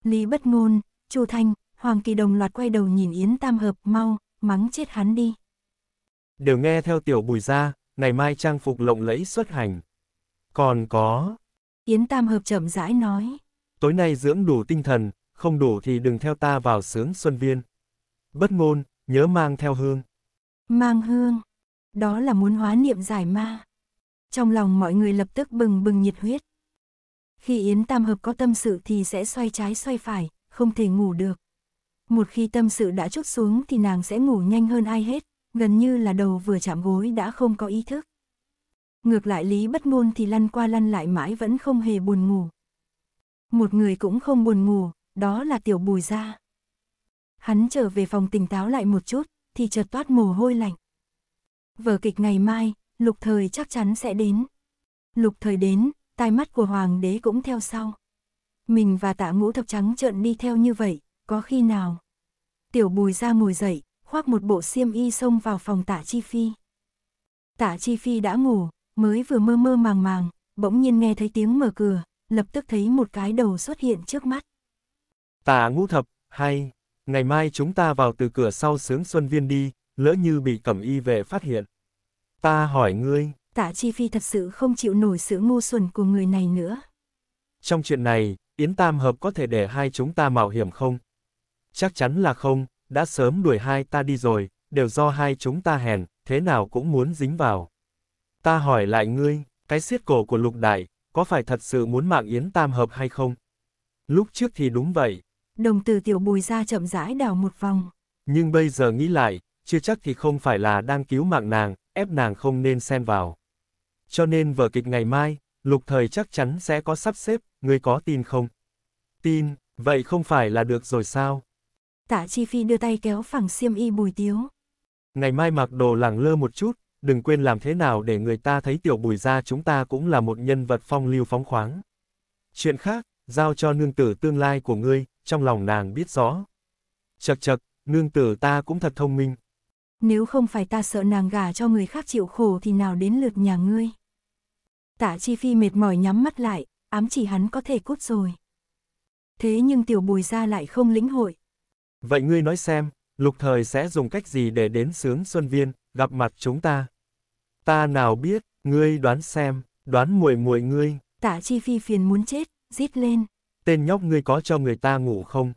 Lý bất ngôn, Chu Thanh, Hoàng Kỳ đồng loạt quay đầu nhìn Yến Tam Hợp mau, mắng chết hắn đi. Đều nghe theo tiểu bùi ra, ngày mai trang phục lộng lẫy xuất hành. Còn có... Yến Tam Hợp chậm rãi nói. Tối nay dưỡng đủ tinh thần, không đủ thì đừng theo ta vào sướng Xuân Viên. Bất ngôn, nhớ mang theo hương. Mang hương, đó là muốn hóa niệm giải ma. Trong lòng mọi người lập tức bừng bừng nhiệt huyết. Khi Yến Tam Hợp có tâm sự thì sẽ xoay trái xoay phải, không thể ngủ được. Một khi tâm sự đã chút xuống thì nàng sẽ ngủ nhanh hơn ai hết, gần như là đầu vừa chạm gối đã không có ý thức. Ngược lại Lý Bất Ngôn thì lăn qua lăn lại mãi vẫn không hề buồn ngủ. Một người cũng không buồn ngủ, đó là Tiểu Bùi Gia. Hắn trở về phòng tỉnh táo lại một chút, thì chợt toát mồ hôi lạnh vở kịch ngày mai, lục thời chắc chắn sẽ đến. Lục thời đến, tai mắt của hoàng đế cũng theo sau. Mình và tạ ngũ thập trắng trợn đi theo như vậy, có khi nào? Tiểu bùi ra ngồi dậy, khoác một bộ xiêm y xông vào phòng tạ chi phi. Tạ chi phi đã ngủ, mới vừa mơ mơ màng màng, bỗng nhiên nghe thấy tiếng mở cửa, lập tức thấy một cái đầu xuất hiện trước mắt. Tạ ngũ thập, hay, ngày mai chúng ta vào từ cửa sau sướng xuân viên đi, lỡ như bị cẩm y vệ phát hiện. Ta hỏi ngươi. Tạ Chi Phi thật sự không chịu nổi sự ngu xuẩn của người này nữa. Trong chuyện này, Yến Tam Hợp có thể để hai chúng ta mạo hiểm không? Chắc chắn là không, đã sớm đuổi hai ta đi rồi, đều do hai chúng ta hèn, thế nào cũng muốn dính vào. Ta hỏi lại ngươi, cái siết cổ của lục đại, có phải thật sự muốn mạng Yến Tam Hợp hay không? Lúc trước thì đúng vậy. Đồng từ tiểu bùi ra chậm rãi đào một vòng. Nhưng bây giờ nghĩ lại, chưa chắc thì không phải là đang cứu mạng nàng, ép nàng không nên xen vào. Cho nên vở kịch ngày mai, lục thời chắc chắn sẽ có sắp xếp, ngươi có tin không? Tin, vậy không phải là được rồi sao? Tạ Chi Phi đưa tay kéo phẳng xiêm y bùi tiếu. Ngày mai mặc đồ lẳng lơ một chút, đừng quên làm thế nào để người ta thấy tiểu bùi ra chúng ta cũng là một nhân vật phong lưu phóng khoáng. Chuyện khác, giao cho nương tử tương lai của ngươi, trong lòng nàng biết rõ. Chật chật, nương tử ta cũng thật thông minh. Nếu không phải ta sợ nàng gả cho người khác chịu khổ thì nào đến lượt nhà ngươi. Tạ Chi Phi mệt mỏi nhắm mắt lại, ám chỉ hắn có thể cút rồi. Thế nhưng tiểu bùi ra lại không lĩnh hội. Vậy ngươi nói xem, lục thời sẽ dùng cách gì để đến sướng Xuân Viên, gặp mặt chúng ta? Ta nào biết, ngươi đoán xem, đoán muội muội ngươi. Tạ Chi Phi phiền muốn chết, rít lên. Tên nhóc ngươi có cho người ta ngủ không?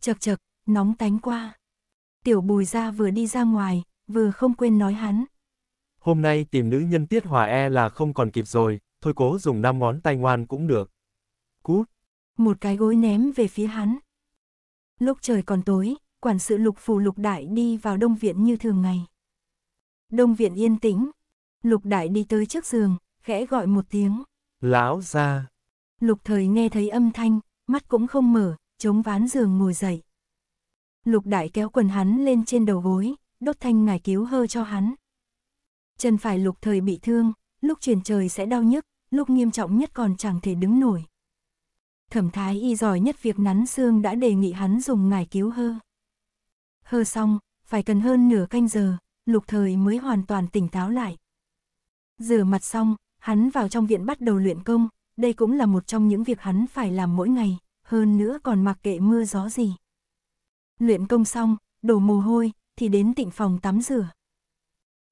Chật chật, nóng tánh qua. Tiểu bùi ra vừa đi ra ngoài, vừa không quên nói hắn. Hôm nay tìm nữ nhân tiết hòa e là không còn kịp rồi, thôi cố dùng 5 ngón tay ngoan cũng được. Cút. Một cái gối ném về phía hắn. Lúc trời còn tối, quản sự lục phù lục đại đi vào đông viện như thường ngày. Đông viện yên tĩnh. Lục đại đi tới trước giường, khẽ gọi một tiếng. Lão ra. Lục thời nghe thấy âm thanh, mắt cũng không mở, chống ván giường ngồi dậy. Lục đại kéo quần hắn lên trên đầu gối, đốt thanh ngải cứu hơ cho hắn. Chân phải lục thời bị thương, lúc chuyển trời sẽ đau nhức, lúc nghiêm trọng nhất còn chẳng thể đứng nổi. Thẩm thái y giỏi nhất việc nắn xương đã đề nghị hắn dùng ngải cứu hơ. Hơ xong, phải cần hơn nửa canh giờ, lục thời mới hoàn toàn tỉnh táo lại. Rửa mặt xong, hắn vào trong viện bắt đầu luyện công, đây cũng là một trong những việc hắn phải làm mỗi ngày, hơn nữa còn mặc kệ mưa gió gì luyện công xong, đổ mồ hôi, thì đến tịnh phòng tắm rửa.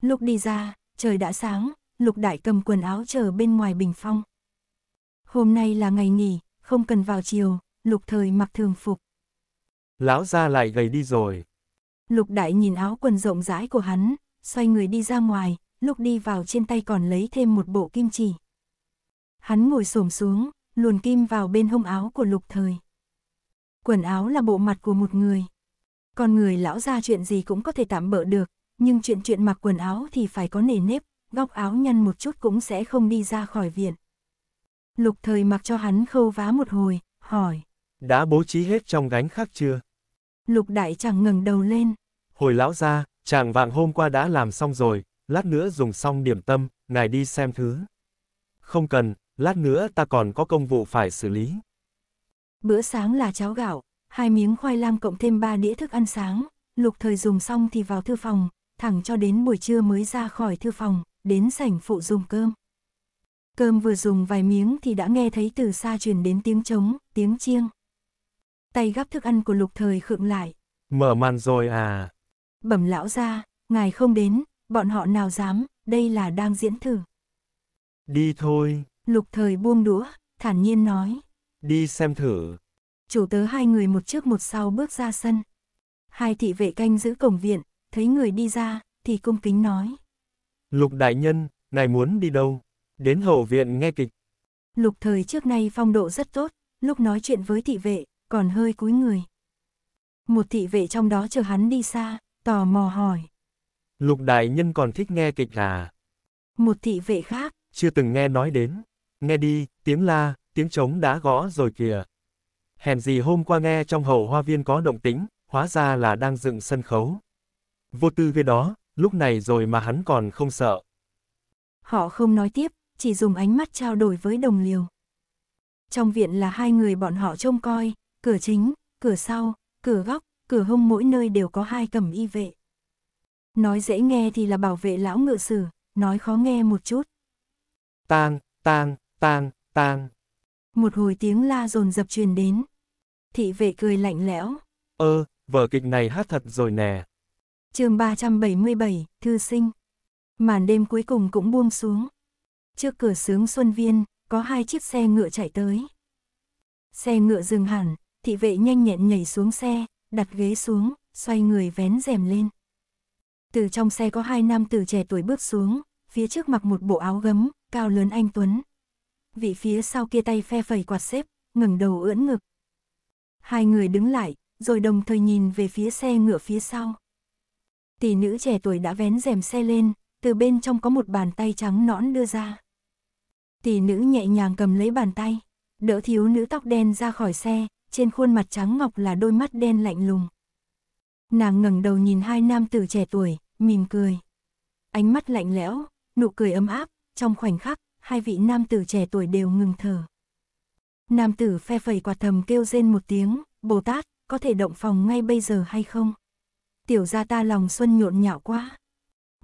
Lúc đi ra, trời đã sáng, Lục Đại cầm quần áo chờ bên ngoài bình phong. Hôm nay là ngày nghỉ, không cần vào chiều, Lục Thời mặc thường phục. Lão ra lại gầy đi rồi. Lục Đại nhìn áo quần rộng rãi của hắn, xoay người đi ra ngoài, lúc đi vào trên tay còn lấy thêm một bộ kim chỉ. Hắn ngồi xổm xuống, luồn kim vào bên hông áo của Lục Thời. Quần áo là bộ mặt của một người. Con người lão ra chuyện gì cũng có thể tạm bỡ được, nhưng chuyện chuyện mặc quần áo thì phải có nề nếp, góc áo nhăn một chút cũng sẽ không đi ra khỏi viện. Lục thời mặc cho hắn khâu vá một hồi, hỏi. Đã bố trí hết trong gánh khác chưa? Lục đại chàng ngẩng đầu lên. Hồi lão ra, chàng vàng hôm qua đã làm xong rồi, lát nữa dùng xong điểm tâm, ngài đi xem thứ. Không cần, lát nữa ta còn có công vụ phải xử lý. Bữa sáng là cháo gạo, Hai miếng khoai lang cộng thêm ba đĩa thức ăn sáng, lục thời dùng xong thì vào thư phòng, thẳng cho đến buổi trưa mới ra khỏi thư phòng, đến sảnh phụ dùng cơm. Cơm vừa dùng vài miếng thì đã nghe thấy từ xa truyền đến tiếng trống, tiếng chiêng. Tay gắp thức ăn của lục thời khựng lại. Mở màn rồi à? Bẩm lão ra, ngài không đến, bọn họ nào dám, đây là đang diễn thử. Đi thôi. Lục thời buông đũa, thản nhiên nói. Đi xem thử chủ tớ hai người một trước một sau bước ra sân. Hai thị vệ canh giữ cổng viện, thấy người đi ra, thì cung kính nói. Lục đại nhân, ngài muốn đi đâu? Đến hậu viện nghe kịch. Lục thời trước nay phong độ rất tốt, lúc nói chuyện với thị vệ, còn hơi cúi người. Một thị vệ trong đó chờ hắn đi xa, tò mò hỏi. Lục đại nhân còn thích nghe kịch à? Một thị vệ khác. Chưa từng nghe nói đến. Nghe đi, tiếng la, tiếng trống đã gõ rồi kìa hèn gì hôm qua nghe trong hậu hoa viên có động tĩnh hóa ra là đang dựng sân khấu. Vô tư với đó, lúc này rồi mà hắn còn không sợ. Họ không nói tiếp, chỉ dùng ánh mắt trao đổi với đồng liều. Trong viện là hai người bọn họ trông coi, cửa chính, cửa sau, cửa góc, cửa hông mỗi nơi đều có hai cầm y vệ. Nói dễ nghe thì là bảo vệ lão ngự sử, nói khó nghe một chút. Tang, tang, tang, tang một hồi tiếng la dồn dập truyền đến. Thị vệ cười lạnh lẽo. Ơ, ờ, vở kịch này hát thật rồi nè. chương 377, Thư sinh. Màn đêm cuối cùng cũng buông xuống. Trước cửa sướng Xuân Viên, có hai chiếc xe ngựa chạy tới. Xe ngựa dừng hẳn, thị vệ nhanh nhẹn nhảy xuống xe, đặt ghế xuống, xoay người vén rèm lên. Từ trong xe có hai nam tử trẻ tuổi bước xuống, phía trước mặc một bộ áo gấm, cao lớn anh Tuấn, vị phía sau kia tay phe phẩy quạt xếp, ngẩng đầu ưỡn ngực. Hai người đứng lại, rồi đồng thời nhìn về phía xe ngựa phía sau. Tỷ nữ trẻ tuổi đã vén rèm xe lên, từ bên trong có một bàn tay trắng nõn đưa ra. Tỷ nữ nhẹ nhàng cầm lấy bàn tay, đỡ thiếu nữ tóc đen ra khỏi xe, trên khuôn mặt trắng ngọc là đôi mắt đen lạnh lùng. Nàng ngẩng đầu nhìn hai nam tử trẻ tuổi, mỉm cười. Ánh mắt lạnh lẽo, nụ cười ấm áp, trong khoảnh khắc, hai vị nam tử trẻ tuổi đều ngừng thở. Nam tử phe phẩy quạt thầm kêu rên một tiếng, Bồ Tát, có thể động phòng ngay bây giờ hay không? Tiểu ra ta lòng xuân nhộn nhạo quá.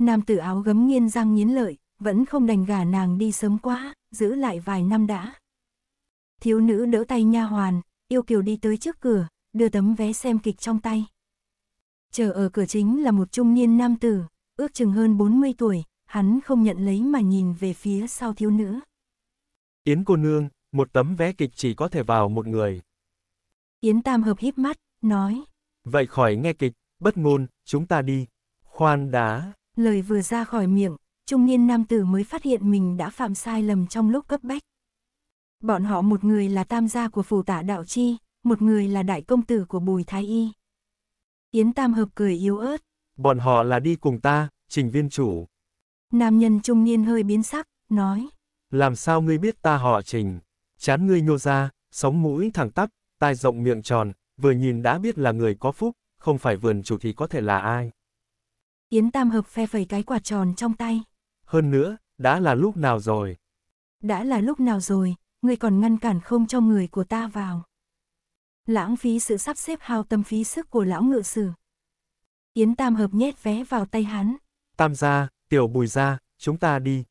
Nam tử áo gấm nghiên răng nghiến lợi, vẫn không đành gả nàng đi sớm quá, giữ lại vài năm đã. Thiếu nữ đỡ tay nha hoàn, yêu kiều đi tới trước cửa, đưa tấm vé xem kịch trong tay. Chờ ở cửa chính là một trung niên nam tử, ước chừng hơn 40 tuổi, hắn không nhận lấy mà nhìn về phía sau thiếu nữ. Yến cô nương, một tấm vé kịch chỉ có thể vào một người. Yến Tam Hợp híp mắt, nói. Vậy khỏi nghe kịch, bất ngôn, chúng ta đi. Khoan đá. Lời vừa ra khỏi miệng, trung niên nam tử mới phát hiện mình đã phạm sai lầm trong lúc cấp bách. Bọn họ một người là tam gia của phủ tả đạo chi, một người là đại công tử của bùi thái y. Yến Tam Hợp cười yếu ớt. Bọn họ là đi cùng ta, trình viên chủ. Nam nhân trung niên hơi biến sắc, nói. Làm sao ngươi biết ta họ trình? Chán ngươi nhô ra, sống mũi thẳng tắp, tai rộng miệng tròn, vừa nhìn đã biết là người có phúc, không phải vườn chủ thì có thể là ai. Yến Tam Hợp phe phẩy cái quạt tròn trong tay. Hơn nữa, đã là lúc nào rồi? Đã là lúc nào rồi, ngươi còn ngăn cản không cho người của ta vào. Lãng phí sự sắp xếp hao tâm phí sức của lão ngự sử. Yến Tam Hợp nhét vé vào tay hắn. Tam gia, Tiểu bùi ra, chúng ta đi.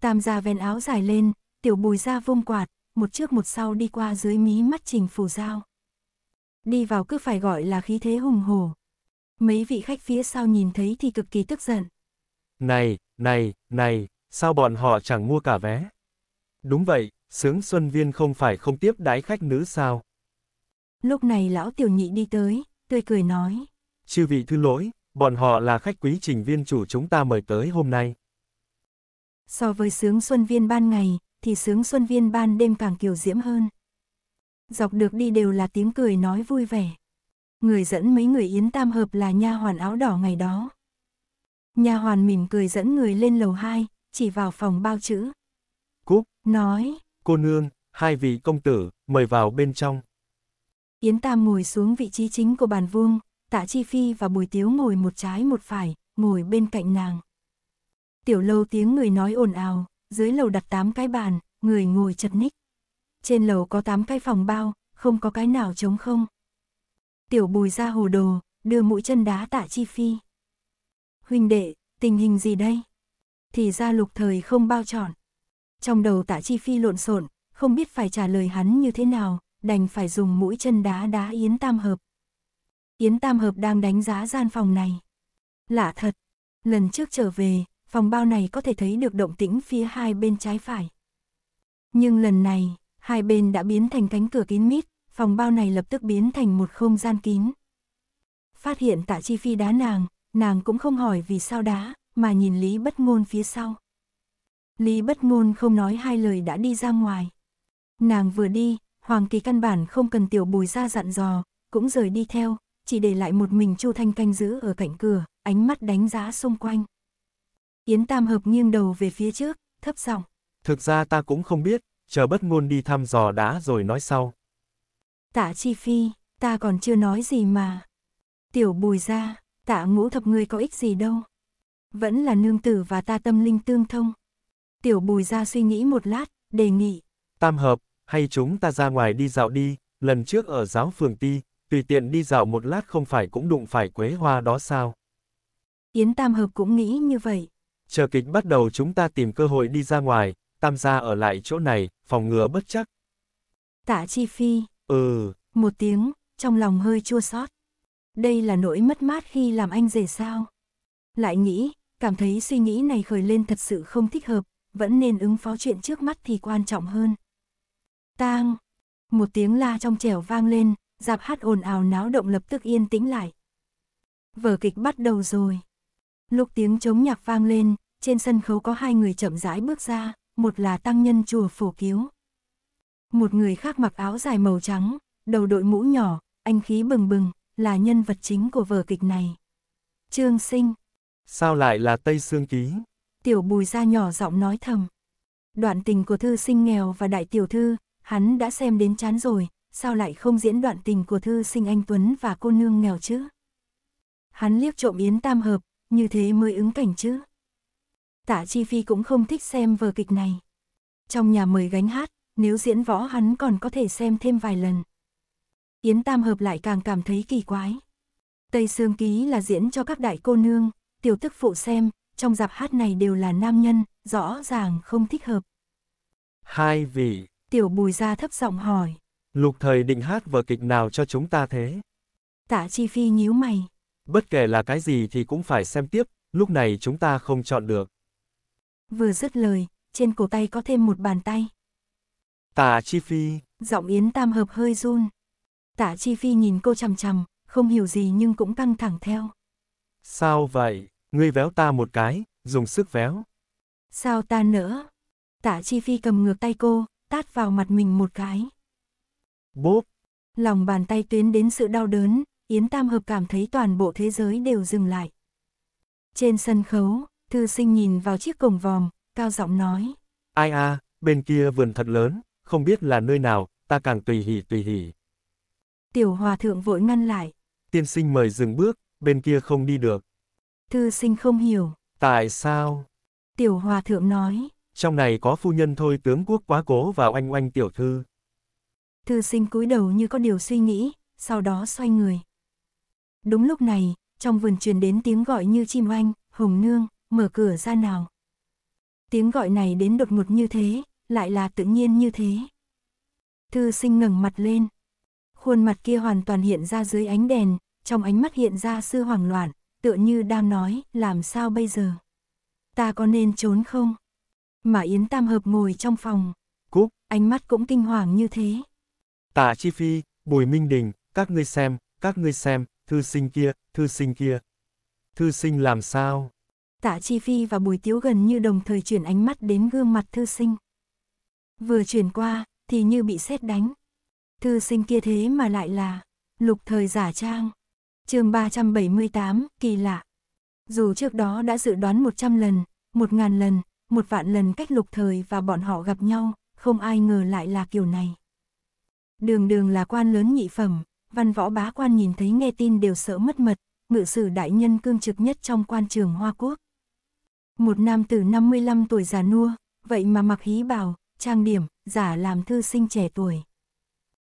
Tam gia ven áo dài lên, tiểu bùi ra vung quạt, một trước một sau đi qua dưới mí mắt trình phù dao. Đi vào cứ phải gọi là khí thế hùng hổ. Mấy vị khách phía sau nhìn thấy thì cực kỳ tức giận. Này, này, này, sao bọn họ chẳng mua cả vé? Đúng vậy, sướng Xuân Viên không phải không tiếp đái khách nữ sao? Lúc này lão tiểu nhị đi tới, tươi cười nói. Chư vị thứ lỗi, bọn họ là khách quý trình viên chủ chúng ta mời tới hôm nay. So với sướng xuân viên ban ngày, thì sướng xuân viên ban đêm càng kiều diễm hơn. Dọc được đi đều là tiếng cười nói vui vẻ. Người dẫn mấy người yến tam hợp là nha hoàn áo đỏ ngày đó. Nha hoàn mỉm cười dẫn người lên lầu 2, chỉ vào phòng bao chữ. Cúp, nói, cô nương, hai vị công tử, mời vào bên trong. Yến Tam ngồi xuống vị trí chính của bàn vuông, Tạ Chi Phi và Bùi Tiếu ngồi một trái một phải, ngồi bên cạnh nàng. Tiểu lâu tiếng người nói ồn ào, dưới lầu đặt tám cái bàn, người ngồi chật ních. Trên lầu có tám cái phòng bao, không có cái nào trống không. Tiểu bùi ra hồ đồ, đưa mũi chân đá tạ chi phi. Huynh đệ, tình hình gì đây? Thì ra lục thời không bao trọn. Trong đầu tạ chi phi lộn xộn, không biết phải trả lời hắn như thế nào, đành phải dùng mũi chân đá đá yến tam hợp. Yến Tam Hợp đang đánh giá gian phòng này. Lạ thật, lần trước trở về, phòng bao này có thể thấy được động tĩnh phía hai bên trái phải. Nhưng lần này, hai bên đã biến thành cánh cửa kín mít, phòng bao này lập tức biến thành một không gian kín. Phát hiện tạ chi phi đá nàng, nàng cũng không hỏi vì sao đá, mà nhìn Lý bất ngôn phía sau. Lý bất ngôn không nói hai lời đã đi ra ngoài. Nàng vừa đi, Hoàng Kỳ căn bản không cần tiểu bùi ra dặn dò, cũng rời đi theo, chỉ để lại một mình Chu Thanh canh giữ ở cạnh cửa, ánh mắt đánh giá xung quanh. Yến Tam Hợp nghiêng đầu về phía trước, thấp giọng. Thực ra ta cũng không biết, chờ bất ngôn đi thăm dò đá rồi nói sau. Tạ Chi Phi, ta còn chưa nói gì mà. Tiểu bùi ra, tạ ngũ thập người có ích gì đâu. Vẫn là nương tử và ta tâm linh tương thông. Tiểu bùi ra suy nghĩ một lát, đề nghị. Tam hợp, hay chúng ta ra ngoài đi dạo đi, lần trước ở giáo phường ti, tùy tiện đi dạo một lát không phải cũng đụng phải quế hoa đó sao? Yến Tam Hợp cũng nghĩ như vậy. Chờ kịch bắt đầu chúng ta tìm cơ hội đi ra ngoài, tam gia ở lại chỗ này, phòng ngừa bất chắc. Tạ Chi Phi. Ừ. Một tiếng, trong lòng hơi chua xót. Đây là nỗi mất mát khi làm anh rể sao. Lại nghĩ, cảm thấy suy nghĩ này khởi lên thật sự không thích hợp, vẫn nên ứng phó chuyện trước mắt thì quan trọng hơn. Tang. Một tiếng la trong trẻo vang lên, dạp hát ồn ào náo động lập tức yên tĩnh lại. Vở kịch bắt đầu rồi. Lúc tiếng chống nhạc vang lên, trên sân khấu có hai người chậm rãi bước ra, một là tăng nhân chùa phổ cứu. Một người khác mặc áo dài màu trắng, đầu đội mũ nhỏ, anh khí bừng bừng, là nhân vật chính của vở kịch này. Trương Sinh. Sao lại là Tây Sương Ký? Tiểu bùi ra nhỏ giọng nói thầm. Đoạn tình của thư sinh nghèo và đại tiểu thư, hắn đã xem đến chán rồi, sao lại không diễn đoạn tình của thư sinh anh Tuấn và cô nương nghèo chứ? Hắn liếc trộm Yến Tam Hợp, như thế mới ứng cảnh chứ. Tạ Chi Phi cũng không thích xem vở kịch này. Trong nhà mời gánh hát, nếu diễn võ hắn còn có thể xem thêm vài lần. Yến Tam Hợp lại càng cảm thấy kỳ quái. Tây Sương Ký là diễn cho các đại cô nương, tiểu tức phụ xem, trong dạp hát này đều là nam nhân, rõ ràng không thích hợp. Hai vị. Tiểu bùi gia thấp giọng hỏi. Lục thời định hát vở kịch nào cho chúng ta thế? Tạ Chi Phi nhíu mày. Bất kể là cái gì thì cũng phải xem tiếp, lúc này chúng ta không chọn được. Vừa dứt lời, trên cổ tay có thêm một bàn tay. Tạ Chi Phi. Giọng Yến Tam Hợp hơi run. Tạ Chi Phi nhìn cô chằm chằm, không hiểu gì nhưng cũng căng thẳng theo. Sao vậy? Ngươi véo ta một cái, dùng sức véo. Sao ta nữa? Tạ Chi Phi cầm ngược tay cô, tát vào mặt mình một cái. Bốp! Lòng bàn tay tuyến đến sự đau đớn, Yến Tam Hợp cảm thấy toàn bộ thế giới đều dừng lại. Trên sân khấu, thư sinh nhìn vào chiếc cổng vòm, cao giọng nói. Ai a, à, bên kia vườn thật lớn, không biết là nơi nào, ta càng tùy hỉ tùy hỉ. Tiểu hòa thượng vội ngăn lại. Tiên sinh mời dừng bước, bên kia không đi được. Thư sinh không hiểu. Tại sao? Tiểu hòa thượng nói. Trong này có phu nhân thôi tướng quốc quá cố và anh oanh tiểu thư. Thư sinh cúi đầu như có điều suy nghĩ, sau đó xoay người. Đúng lúc này, trong vườn truyền đến tiếng gọi như chim oanh, hồng nương, mở cửa ra nào. Tiếng gọi này đến đột ngột như thế, lại là tự nhiên như thế. Thư sinh ngẩng mặt lên. Khuôn mặt kia hoàn toàn hiện ra dưới ánh đèn, trong ánh mắt hiện ra sư hoảng loạn, tựa như đang nói, làm sao bây giờ? Ta có nên trốn không? Mà Yến Tam Hợp ngồi trong phòng. Cúc, ánh mắt cũng kinh hoàng như thế. Tạ Chi Phi, Bùi Minh Đình, các ngươi xem, các ngươi xem, thư sinh kia, thư sinh kia. Thư sinh làm sao? Tạ Chi Phi và Bùi Tiếu gần như đồng thời chuyển ánh mắt đến gương mặt thư sinh. Vừa chuyển qua, thì như bị sét đánh. Thư sinh kia thế mà lại là lục thời giả trang. chương 378, kỳ lạ. Dù trước đó đã dự đoán 100 lần, 1.000 lần, một vạn lần cách lục thời và bọn họ gặp nhau, không ai ngờ lại là kiểu này. Đường đường là quan lớn nhị phẩm, văn võ bá quan nhìn thấy nghe tin đều sợ mất mật, ngự sử đại nhân cương trực nhất trong quan trường Hoa Quốc. Một nam tử 55 tuổi già nua, vậy mà mặc hí bào, trang điểm, giả làm thư sinh trẻ tuổi.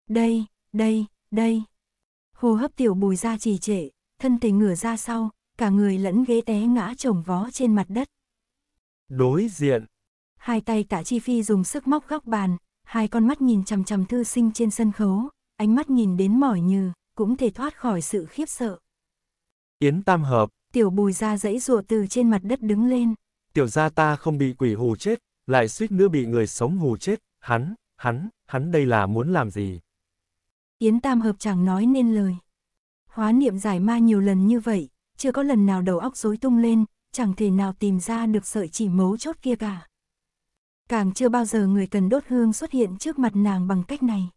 Đây, đây, đây. Hồ hấp tiểu bùi ra trì trệ, thân thể ngửa ra sau, cả người lẫn ghế té ngã chồng vó trên mặt đất. Đối diện. Hai tay tạ chi phi dùng sức móc góc bàn, hai con mắt nhìn chằm chằm thư sinh trên sân khấu, ánh mắt nhìn đến mỏi nhừ, cũng thể thoát khỏi sự khiếp sợ. Yến Tam Hợp Tiểu bùi ra dãy rùa từ trên mặt đất đứng lên. Tiểu gia ta không bị quỷ hù chết, lại suýt nữa bị người sống hù chết, hắn, hắn, hắn đây là muốn làm gì? Yến Tam Hợp chẳng nói nên lời. Hóa niệm giải ma nhiều lần như vậy, chưa có lần nào đầu óc rối tung lên, chẳng thể nào tìm ra được sợi chỉ mấu chốt kia cả. Càng chưa bao giờ người cần đốt hương xuất hiện trước mặt nàng bằng cách này.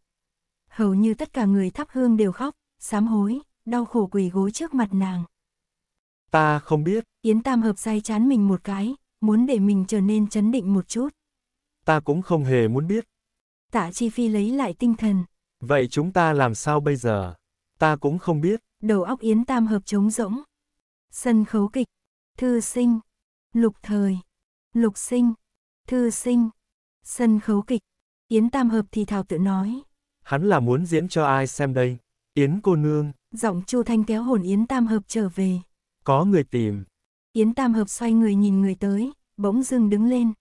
Hầu như tất cả người thắp hương đều khóc, sám hối, đau khổ quỳ gối trước mặt nàng. Ta không biết. Yến Tam hợp say chán mình một cái, muốn để mình trở nên chấn định một chút. Ta cũng không hề muốn biết. Tạ Chi Phi lấy lại tinh thần. Vậy chúng ta làm sao bây giờ? Ta cũng không biết. Đầu óc Yến Tam hợp trống rỗng. Sân khấu kịch. Thư sinh. Lục thời. Lục sinh. Thư sinh, sân khấu kịch, Yến Tam Hợp thì thảo tự nói. Hắn là muốn diễn cho ai xem đây? Yến cô nương. Giọng Chu Thanh kéo hồn Yến Tam Hợp trở về. Có người tìm. Yến Tam Hợp xoay người nhìn người tới, bỗng dưng đứng lên.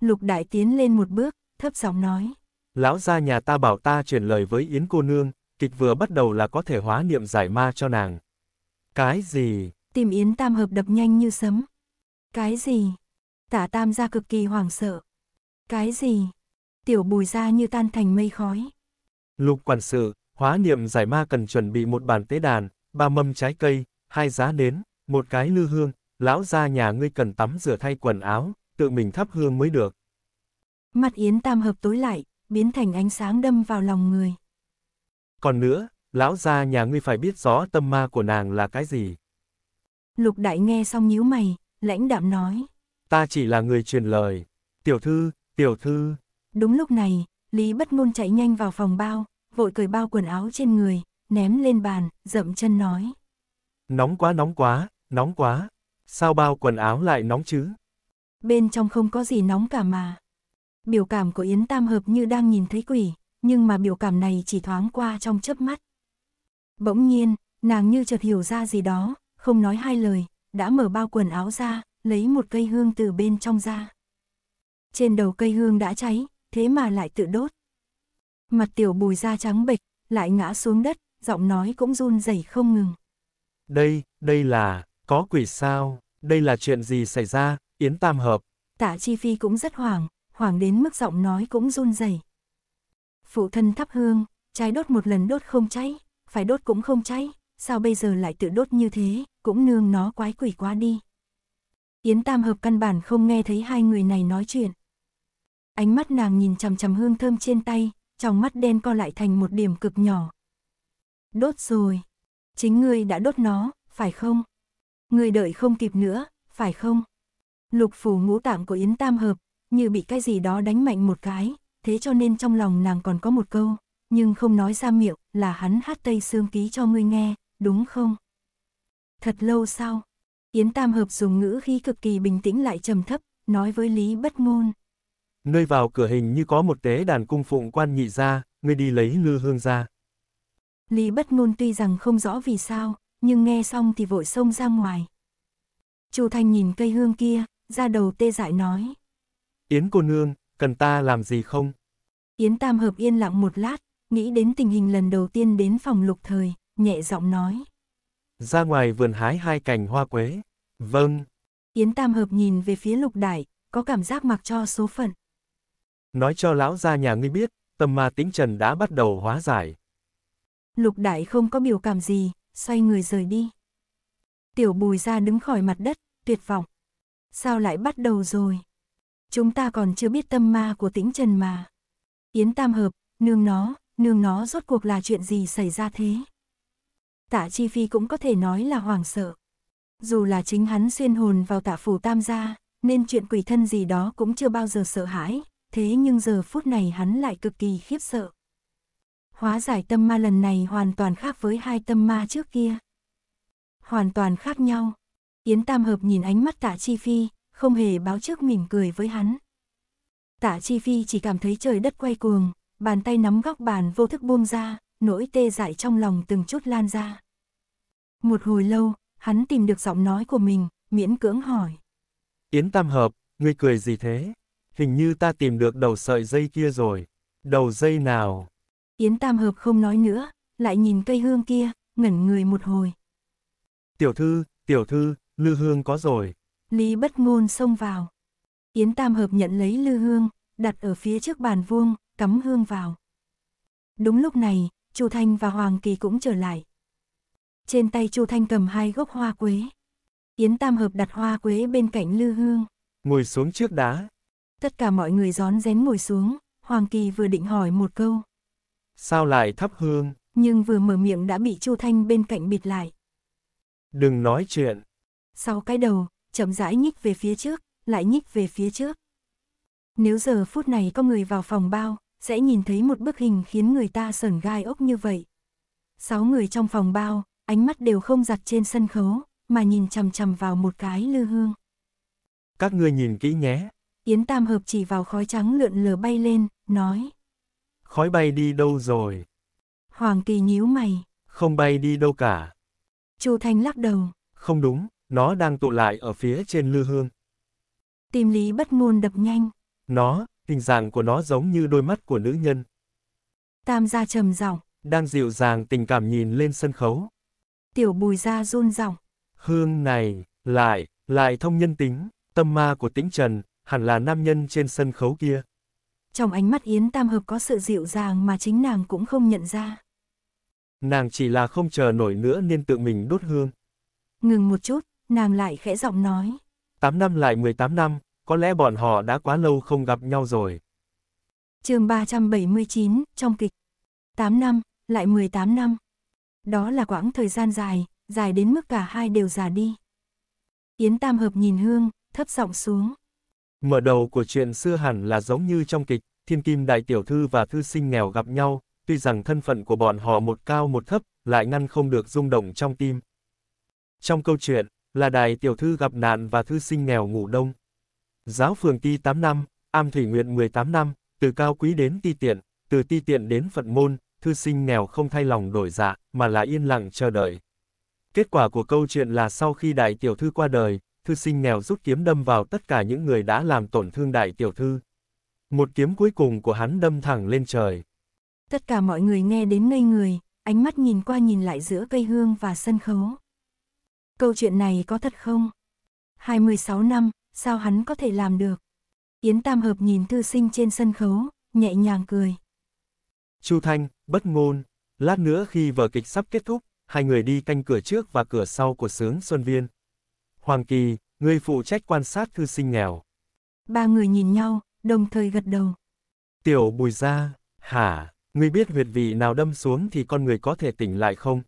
Lục Đại tiến lên một bước, thấp giọng nói. Lão gia nhà ta bảo ta truyền lời với Yến cô nương, kịch vừa bắt đầu là có thể hóa niệm giải ma cho nàng. Cái gì? Tìm Yến Tam Hợp đập nhanh như sấm. Cái gì? Tả tam gia cực kỳ hoảng sợ. Cái gì? Tiểu bùi ra như tan thành mây khói. Lục quản sự, hóa niệm giải ma cần chuẩn bị một bàn tế đàn, ba mâm trái cây, hai giá nến, một cái lư hương, lão gia nhà ngươi cần tắm rửa thay quần áo, tự mình thắp hương mới được. Mặt yến tam hợp tối lại, biến thành ánh sáng đâm vào lòng người. Còn nữa, lão gia nhà ngươi phải biết rõ tâm ma của nàng là cái gì. Lục đại nghe xong nhíu mày, lãnh đạm nói ta chỉ là người truyền lời. Tiểu thư, tiểu thư. Đúng lúc này, Lý bất ngôn chạy nhanh vào phòng bao, vội cởi bao quần áo trên người, ném lên bàn, dậm chân nói. Nóng quá nóng quá, nóng quá. Sao bao quần áo lại nóng chứ? Bên trong không có gì nóng cả mà. Biểu cảm của Yến Tam Hợp như đang nhìn thấy quỷ, nhưng mà biểu cảm này chỉ thoáng qua trong chớp mắt. Bỗng nhiên, nàng như chợt hiểu ra gì đó, không nói hai lời, đã mở bao quần áo ra, lấy một cây hương từ bên trong ra. Trên đầu cây hương đã cháy, thế mà lại tự đốt. Mặt tiểu bùi da trắng bệch, lại ngã xuống đất, giọng nói cũng run rẩy không ngừng. Đây, đây là, có quỷ sao, đây là chuyện gì xảy ra, Yến Tam Hợp. Tạ Chi Phi cũng rất hoảng, hoảng đến mức giọng nói cũng run rẩy. Phụ thân thắp hương, trái đốt một lần đốt không cháy, phải đốt cũng không cháy, sao bây giờ lại tự đốt như thế, cũng nương nó quái quỷ quá đi. Yến Tam Hợp căn bản không nghe thấy hai người này nói chuyện. Ánh mắt nàng nhìn chằm chằm hương thơm trên tay, trong mắt đen co lại thành một điểm cực nhỏ. Đốt rồi. Chính ngươi đã đốt nó, phải không? Ngươi đợi không kịp nữa, phải không? Lục phủ ngũ tạng của Yến Tam Hợp, như bị cái gì đó đánh mạnh một cái, thế cho nên trong lòng nàng còn có một câu, nhưng không nói ra miệng là hắn hát tây xương ký cho ngươi nghe, đúng không? Thật lâu sau, Yến Tam Hợp dùng ngữ khi cực kỳ bình tĩnh lại trầm thấp, nói với Lý Bất Ngôn. Nơi vào cửa hình như có một tế đàn cung phụng quan nhị ra, ngươi đi lấy lư hương ra. Lý Bất Ngôn tuy rằng không rõ vì sao, nhưng nghe xong thì vội xông ra ngoài. Chu Thanh nhìn cây hương kia, ra đầu tê dại nói. Yến cô nương, cần ta làm gì không? Yến Tam Hợp yên lặng một lát, nghĩ đến tình hình lần đầu tiên đến phòng lục thời, nhẹ giọng nói. Ra ngoài vườn hái hai cành hoa quế. Vâng. Yến Tam Hợp nhìn về phía lục đại, có cảm giác mặc cho số phận. Nói cho lão gia nhà ngươi biết, tâm ma tĩnh trần đã bắt đầu hóa giải. Lục đại không có biểu cảm gì, xoay người rời đi. Tiểu bùi ra đứng khỏi mặt đất, tuyệt vọng. Sao lại bắt đầu rồi? Chúng ta còn chưa biết tâm ma của tĩnh trần mà. Yến Tam Hợp, nương nó, nương nó rốt cuộc là chuyện gì xảy ra thế? tạ chi phi cũng có thể nói là hoàng sợ. Dù là chính hắn xuyên hồn vào tạ phủ tam gia, nên chuyện quỷ thân gì đó cũng chưa bao giờ sợ hãi, thế nhưng giờ phút này hắn lại cực kỳ khiếp sợ. Hóa giải tâm ma lần này hoàn toàn khác với hai tâm ma trước kia. Hoàn toàn khác nhau. Yến Tam Hợp nhìn ánh mắt tạ Chi Phi, không hề báo trước mỉm cười với hắn. Tạ Chi Phi chỉ cảm thấy trời đất quay cuồng, bàn tay nắm góc bàn vô thức buông ra, nỗi tê dại trong lòng từng chút lan ra. Một hồi lâu, hắn tìm được giọng nói của mình, miễn cưỡng hỏi. Yến Tam Hợp, ngươi cười gì thế? Hình như ta tìm được đầu sợi dây kia rồi. Đầu dây nào? Yến Tam Hợp không nói nữa, lại nhìn cây hương kia, ngẩn người một hồi. Tiểu thư, tiểu thư, lư hương có rồi. Lý bất ngôn xông vào. Yến Tam Hợp nhận lấy lư hương, đặt ở phía trước bàn vuông, cắm hương vào. Đúng lúc này, Chu Thanh và Hoàng Kỳ cũng trở lại. Trên tay Chu Thanh cầm hai gốc hoa quế. Yến Tam Hợp đặt hoa quế bên cạnh Lư Hương. Ngồi xuống trước đá. Tất cả mọi người rón rén ngồi xuống, Hoàng Kỳ vừa định hỏi một câu. Sao lại thắp hương? Nhưng vừa mở miệng đã bị Chu Thanh bên cạnh bịt lại. Đừng nói chuyện. Sau cái đầu, chậm rãi nhích về phía trước, lại nhích về phía trước. Nếu giờ phút này có người vào phòng bao, sẽ nhìn thấy một bức hình khiến người ta sởn gai ốc như vậy. Sáu người trong phòng bao, ánh mắt đều không giặt trên sân khấu, mà nhìn chằm chằm vào một cái lư hương. Các ngươi nhìn kỹ nhé. Yến Tam Hợp chỉ vào khói trắng lượn lờ bay lên, nói. Khói bay đi đâu rồi? Hoàng Kỳ nhíu mày. Không bay đi đâu cả. Chu Thanh lắc đầu. Không đúng, nó đang tụ lại ở phía trên lư hương. Tìm lý bất ngôn đập nhanh. Nó, hình dạng của nó giống như đôi mắt của nữ nhân. Tam gia trầm giọng, đang dịu dàng tình cảm nhìn lên sân khấu. Tiểu bùi gia run giọng. Hương này, lại, lại thông nhân tính, tâm ma của tĩnh trần, hẳn là nam nhân trên sân khấu kia. Trong ánh mắt Yến Tam Hợp có sự dịu dàng mà chính nàng cũng không nhận ra. Nàng chỉ là không chờ nổi nữa nên tự mình đốt hương. Ngừng một chút, nàng lại khẽ giọng nói. 8 năm lại 18 năm, có lẽ bọn họ đã quá lâu không gặp nhau rồi. chương 379, trong kịch. 8 năm, lại 18 năm. Đó là quãng thời gian dài, dài đến mức cả hai đều già đi. Yến Tam Hợp nhìn Hương, thấp giọng xuống. Mở đầu của chuyện xưa hẳn là giống như trong kịch, thiên kim đại tiểu thư và thư sinh nghèo gặp nhau, tuy rằng thân phận của bọn họ một cao một thấp, lại ngăn không được rung động trong tim. Trong câu chuyện, là đại tiểu thư gặp nạn và thư sinh nghèo ngủ đông. Giáo phường ti 8 năm, am thủy nguyện 18 năm, từ cao quý đến ti tiện, từ ti tiện đến phận môn, thư sinh nghèo không thay lòng đổi dạ, mà là yên lặng chờ đợi. Kết quả của câu chuyện là sau khi đại tiểu thư qua đời, thư sinh nghèo rút kiếm đâm vào tất cả những người đã làm tổn thương đại tiểu thư. Một kiếm cuối cùng của hắn đâm thẳng lên trời. Tất cả mọi người nghe đến ngây người, ánh mắt nhìn qua nhìn lại giữa cây hương và sân khấu. Câu chuyện này có thật không? 26 năm, sao hắn có thể làm được? Yến Tam Hợp nhìn thư sinh trên sân khấu, nhẹ nhàng cười. Chu Thanh, bất ngôn, lát nữa khi vở kịch sắp kết thúc, hai người đi canh cửa trước và cửa sau của sướng Xuân Viên. Hoàng Kỳ, người phụ trách quan sát thư sinh nghèo. Ba người nhìn nhau, đồng thời gật đầu. Tiểu Bùi Gia, hả, ngươi biết huyệt vị nào đâm xuống thì con người có thể tỉnh lại không?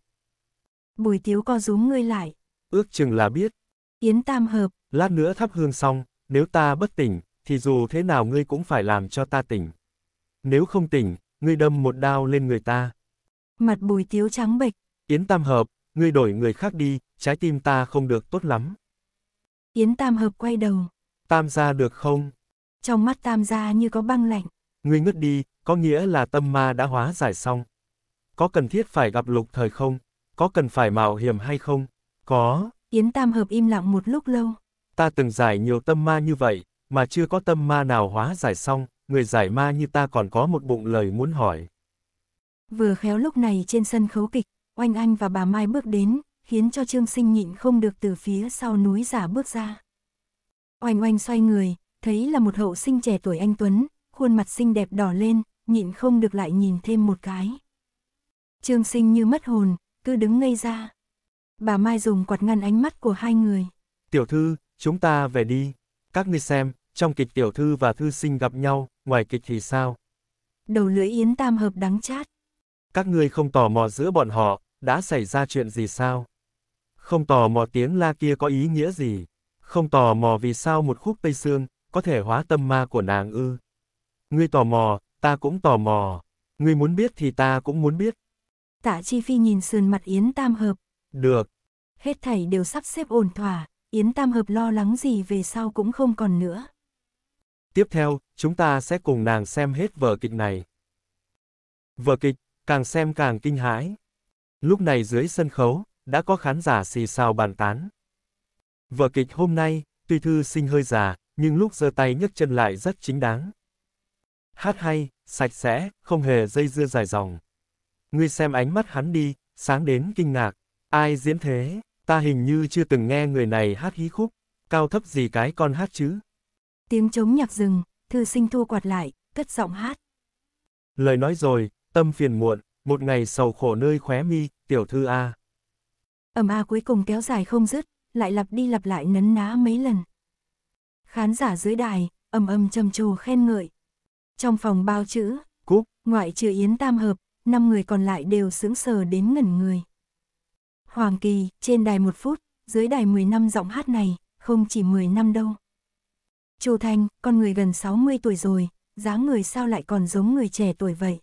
Bùi Tiếu co rúm ngươi lại. Ước chừng là biết, Yến tam hợp. Lát nữa thắp hương xong, nếu ta bất tỉnh, thì dù thế nào ngươi cũng phải làm cho ta tỉnh. Nếu không tỉnh, ngươi đâm một đao lên người ta. Mặt bùi tiếu trắng bệch. Yến tam hợp, ngươi đổi người khác đi, trái tim ta không được tốt lắm. Yến tam hợp quay đầu. Tam gia được không? Trong mắt tam gia như có băng lạnh. Ngươi ngất đi, có nghĩa là tâm ma đã hóa giải xong. Có cần thiết phải gặp lục thời không? Có cần phải mạo hiểm hay không? Có. Yến Tam Hợp im lặng một lúc lâu. Ta từng giải nhiều tâm ma như vậy, mà chưa có tâm ma nào hóa giải xong, người giải ma như ta còn có một bụng lời muốn hỏi. Vừa khéo lúc này trên sân khấu kịch, Oanh Anh và bà Mai bước đến, khiến cho Trương Sinh nhịn không được từ phía sau núi giả bước ra. Oanh Oanh xoay người, thấy là một hậu sinh trẻ tuổi anh Tuấn, khuôn mặt xinh đẹp đỏ lên, nhịn không được lại nhìn thêm một cái. Trương Sinh như mất hồn, cứ đứng ngây ra. Bà Mai dùng quạt ngăn ánh mắt của hai người. Tiểu thư, chúng ta về đi. Các ngươi xem, trong kịch tiểu thư và thư sinh gặp nhau, ngoài kịch thì sao? Đầu lưỡi Yến Tam Hợp đắng chát. Các ngươi không tò mò giữa bọn họ, đã xảy ra chuyện gì sao? Không tò mò tiếng la kia có ý nghĩa gì? Không tò mò vì sao một khúc Tây xương có thể hóa tâm ma của nàng ư? Ngươi tò mò, ta cũng tò mò. Ngươi muốn biết thì ta cũng muốn biết. Tạ Chi Phi nhìn sườn mặt Yến Tam Hợp, được. Hết thầy đều sắp xếp ổn thỏa, Yến Tam Hợp lo lắng gì về sau cũng không còn nữa. Tiếp theo, chúng ta sẽ cùng nàng xem hết vở kịch này. Vở kịch, càng xem càng kinh hãi. Lúc này dưới sân khấu, đã có khán giả xì xào bàn tán. Vở kịch hôm nay, tuy thư sinh hơi già, nhưng lúc giơ tay nhấc chân lại rất chính đáng. Hát hay, sạch sẽ, không hề dây dưa dài dòng. Ngươi xem ánh mắt hắn đi, sáng đến kinh ngạc. Ai diễn thế, ta hình như chưa từng nghe người này hát hí khúc, cao thấp gì cái con hát chứ. Tiếng trống nhạc rừng, thư sinh thu quạt lại, cất giọng hát. Lời nói rồi, tâm phiền muộn, một ngày sầu khổ nơi khóe mi, tiểu thư A. Ẩm A cuối cùng kéo dài không dứt, lại lặp đi lặp lại nấn ná mấy lần. Khán giả dưới đài, ầm ầm trầm trồ khen ngợi. Trong phòng bao chữ, Cúc. ngoại trừ Yến Tam Hợp, năm người còn lại đều sững sờ đến ngẩn người. Hoàng Kỳ, trên đài một phút, dưới đài 10 năm giọng hát này, không chỉ 10 năm đâu. Chu Thanh, con người gần 60 tuổi rồi, dáng người sao lại còn giống người trẻ tuổi vậy?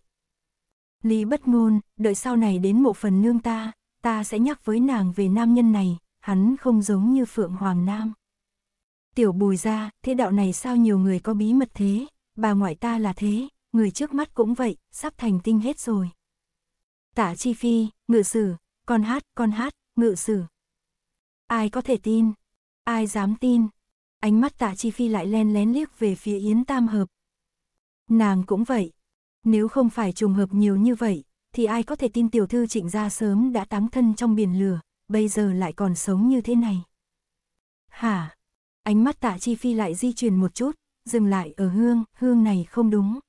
Lý bất ngôn, đợi sau này đến mộ phần nương ta, ta sẽ nhắc với nàng về nam nhân này, hắn không giống như Phượng Hoàng Nam. Tiểu bùi ra, thế đạo này sao nhiều người có bí mật thế, bà ngoại ta là thế, người trước mắt cũng vậy, sắp thành tinh hết rồi. Tả Chi Phi, ngự sử, con hát, con hát, ngự sử. Ai có thể tin? Ai dám tin? Ánh mắt tạ chi phi lại len lén liếc về phía Yến Tam Hợp. Nàng cũng vậy. Nếu không phải trùng hợp nhiều như vậy, thì ai có thể tin tiểu thư trịnh gia sớm đã táng thân trong biển lửa, bây giờ lại còn sống như thế này. Hả? Ánh mắt tạ chi phi lại di chuyển một chút, dừng lại ở hương, hương này không đúng.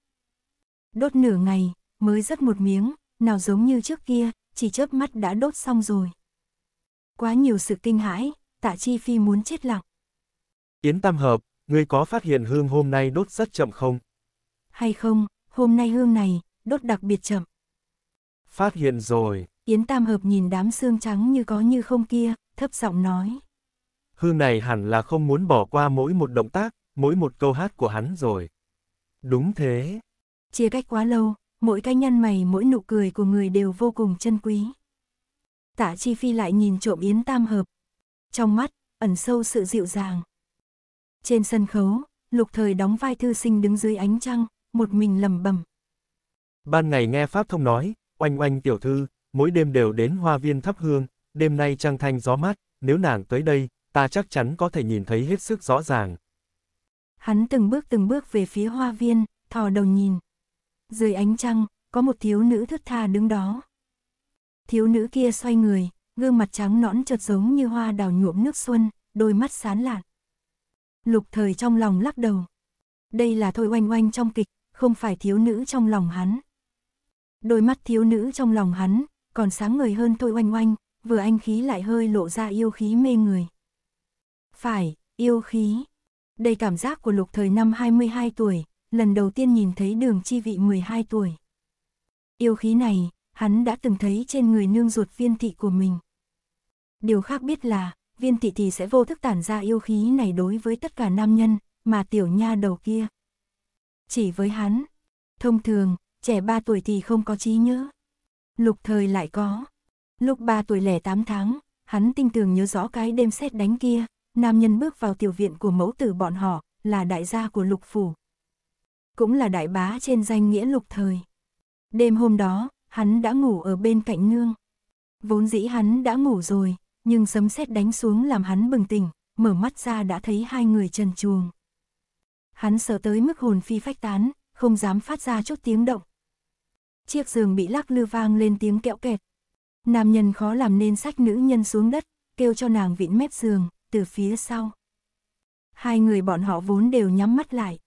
Đốt nửa ngày, mới rất một miếng, nào giống như trước kia, chỉ chớp mắt đã đốt xong rồi. Quá nhiều sự kinh hãi, tạ chi phi muốn chết lặng. Yến Tam Hợp, ngươi có phát hiện hương hôm nay đốt rất chậm không? Hay không, hôm nay hương này, đốt đặc biệt chậm. Phát hiện rồi. Yến Tam Hợp nhìn đám xương trắng như có như không kia, thấp giọng nói. Hương này hẳn là không muốn bỏ qua mỗi một động tác, mỗi một câu hát của hắn rồi. Đúng thế. Chia cách quá lâu, mỗi cái nhăn mày mỗi nụ cười của người đều vô cùng chân quý. Tả Chi Phi lại nhìn trộm Yến Tam Hợp. Trong mắt, ẩn sâu sự dịu dàng. Trên sân khấu, lục thời đóng vai thư sinh đứng dưới ánh trăng, một mình lầm bẩm. Ban ngày nghe Pháp Thông nói, oanh oanh tiểu thư, mỗi đêm đều đến hoa viên thắp hương, đêm nay trăng thanh gió mát, nếu nàng tới đây, ta chắc chắn có thể nhìn thấy hết sức rõ ràng. Hắn từng bước từng bước về phía hoa viên, thò đầu nhìn. Dưới ánh trăng, có một thiếu nữ thức tha đứng đó. Thiếu nữ kia xoay người, gương mặt trắng nõn chợt giống như hoa đào nhuộm nước xuân, đôi mắt sán lạn. Lục thời trong lòng lắc đầu. Đây là thôi oanh oanh trong kịch, không phải thiếu nữ trong lòng hắn. Đôi mắt thiếu nữ trong lòng hắn, còn sáng người hơn thôi oanh oanh, vừa anh khí lại hơi lộ ra yêu khí mê người. Phải, yêu khí. Đây cảm giác của lục thời năm 22 tuổi, lần đầu tiên nhìn thấy đường chi vị 12 tuổi. Yêu khí này, hắn đã từng thấy trên người nương ruột viên thị của mình. Điều khác biết là, viên thị thì sẽ vô thức tản ra yêu khí này đối với tất cả nam nhân, mà tiểu nha đầu kia. Chỉ với hắn, thông thường, trẻ 3 tuổi thì không có trí nhớ. Lục thời lại có. Lúc 3 tuổi lẻ 8 tháng, hắn tinh tường nhớ rõ cái đêm xét đánh kia, nam nhân bước vào tiểu viện của mẫu tử bọn họ, là đại gia của lục phủ, cũng là đại bá trên danh nghĩa lục thời. Đêm hôm đó, hắn đã ngủ ở bên cạnh nương. Vốn dĩ hắn đã ngủ rồi, nhưng sấm sét đánh xuống làm hắn bừng tỉnh, mở mắt ra đã thấy hai người trần chuồng. Hắn sợ tới mức hồn phi phách tán, không dám phát ra chút tiếng động. Chiếc giường bị lắc lư vang lên tiếng kẹo kẹt. Nam nhân khó làm nên sách nữ nhân xuống đất, kêu cho nàng vịn mép giường, từ phía sau. Hai người bọn họ vốn đều nhắm mắt lại,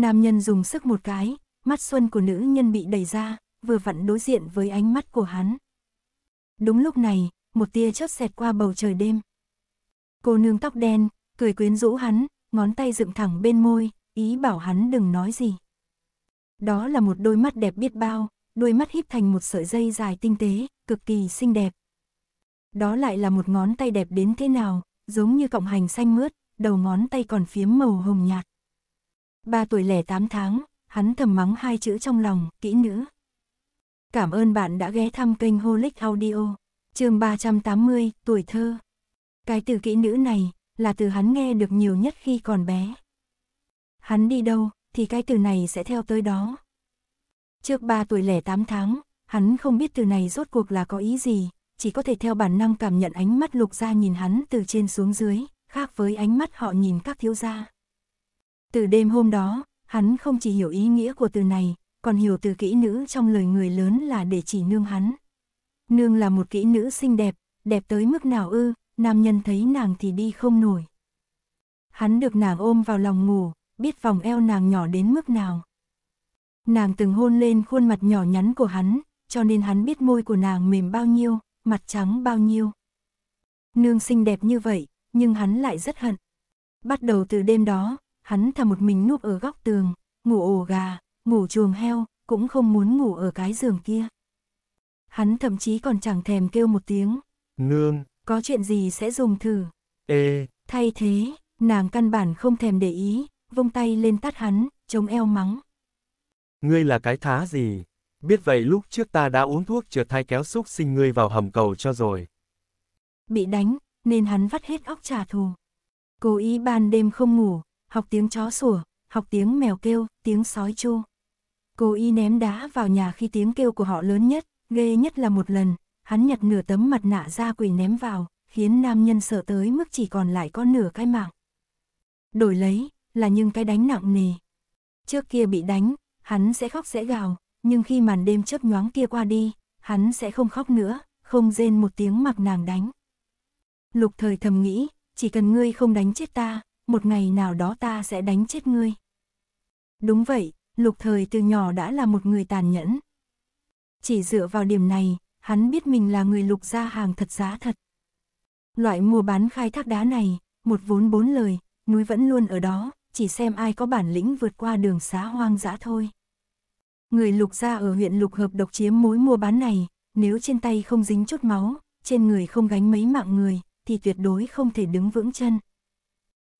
Nam nhân dùng sức một cái, mắt xuân của nữ nhân bị đẩy ra, vừa vặn đối diện với ánh mắt của hắn. Đúng lúc này, một tia chớp xẹt qua bầu trời đêm. Cô nương tóc đen, cười quyến rũ hắn, ngón tay dựng thẳng bên môi, ý bảo hắn đừng nói gì. Đó là một đôi mắt đẹp biết bao, đôi mắt híp thành một sợi dây dài tinh tế, cực kỳ xinh đẹp. Đó lại là một ngón tay đẹp đến thế nào, giống như cọng hành xanh mướt, đầu ngón tay còn phiếm màu hồng nhạt. 3 tuổi lẻ 8 tháng, hắn thầm mắng hai chữ trong lòng, kỹ nữ. Cảm ơn bạn đã ghé thăm kênh Holic Audio, chương 380, tuổi thơ. Cái từ kỹ nữ này là từ hắn nghe được nhiều nhất khi còn bé. Hắn đi đâu thì cái từ này sẽ theo tới đó. Trước 3 tuổi lẻ 8 tháng, hắn không biết từ này rốt cuộc là có ý gì, chỉ có thể theo bản năng cảm nhận ánh mắt lục gia nhìn hắn từ trên xuống dưới, khác với ánh mắt họ nhìn các thiếu gia. Từ đêm hôm đó, hắn không chỉ hiểu ý nghĩa của từ này, còn hiểu từ kỹ nữ trong lời người lớn là để chỉ nương hắn. Nương là một kỹ nữ xinh đẹp, đẹp tới mức nào ư, nam nhân thấy nàng thì đi không nổi. Hắn được nàng ôm vào lòng ngủ, biết vòng eo nàng nhỏ đến mức nào. Nàng từng hôn lên khuôn mặt nhỏ nhắn của hắn, cho nên hắn biết môi của nàng mềm bao nhiêu, mặt trắng bao nhiêu. Nương xinh đẹp như vậy, nhưng hắn lại rất hận. Bắt đầu từ đêm đó, hắn thà một mình núp ở góc tường, ngủ ổ gà, ngủ chuồng heo, cũng không muốn ngủ ở cái giường kia. Hắn thậm chí còn chẳng thèm kêu một tiếng. Nương. Có chuyện gì sẽ dùng thử. Ê. Thay thế, nàng căn bản không thèm để ý, vông tay lên tắt hắn, chống eo mắng. Ngươi là cái thá gì? Biết vậy lúc trước ta đã uống thuốc trượt thai kéo xúc sinh ngươi vào hầm cầu cho rồi. Bị đánh, nên hắn vắt hết óc trả thù. Cố ý ban đêm không ngủ, học tiếng chó sủa, học tiếng mèo kêu, tiếng sói chu. Cô y ném đá vào nhà khi tiếng kêu của họ lớn nhất, ghê nhất là một lần, hắn nhặt nửa tấm mặt nạ ra quỷ ném vào, khiến nam nhân sợ tới mức chỉ còn lại có nửa cái mạng. Đổi lấy, là những cái đánh nặng nề. Trước kia bị đánh, hắn sẽ khóc sẽ gào, nhưng khi màn đêm chớp nhoáng kia qua đi, hắn sẽ không khóc nữa, không rên một tiếng mặc nàng đánh. Lục thời thầm nghĩ, chỉ cần ngươi không đánh chết ta, một ngày nào đó ta sẽ đánh chết ngươi. Đúng vậy, lục thời từ nhỏ đã là một người tàn nhẫn. Chỉ dựa vào điểm này, hắn biết mình là người lục ra hàng thật giá thật. Loại mua bán khai thác đá này, một vốn bốn lời, núi vẫn luôn ở đó, chỉ xem ai có bản lĩnh vượt qua đường xá hoang dã thôi. Người lục gia ở huyện lục hợp độc chiếm mối mua bán này, nếu trên tay không dính chút máu, trên người không gánh mấy mạng người, thì tuyệt đối không thể đứng vững chân.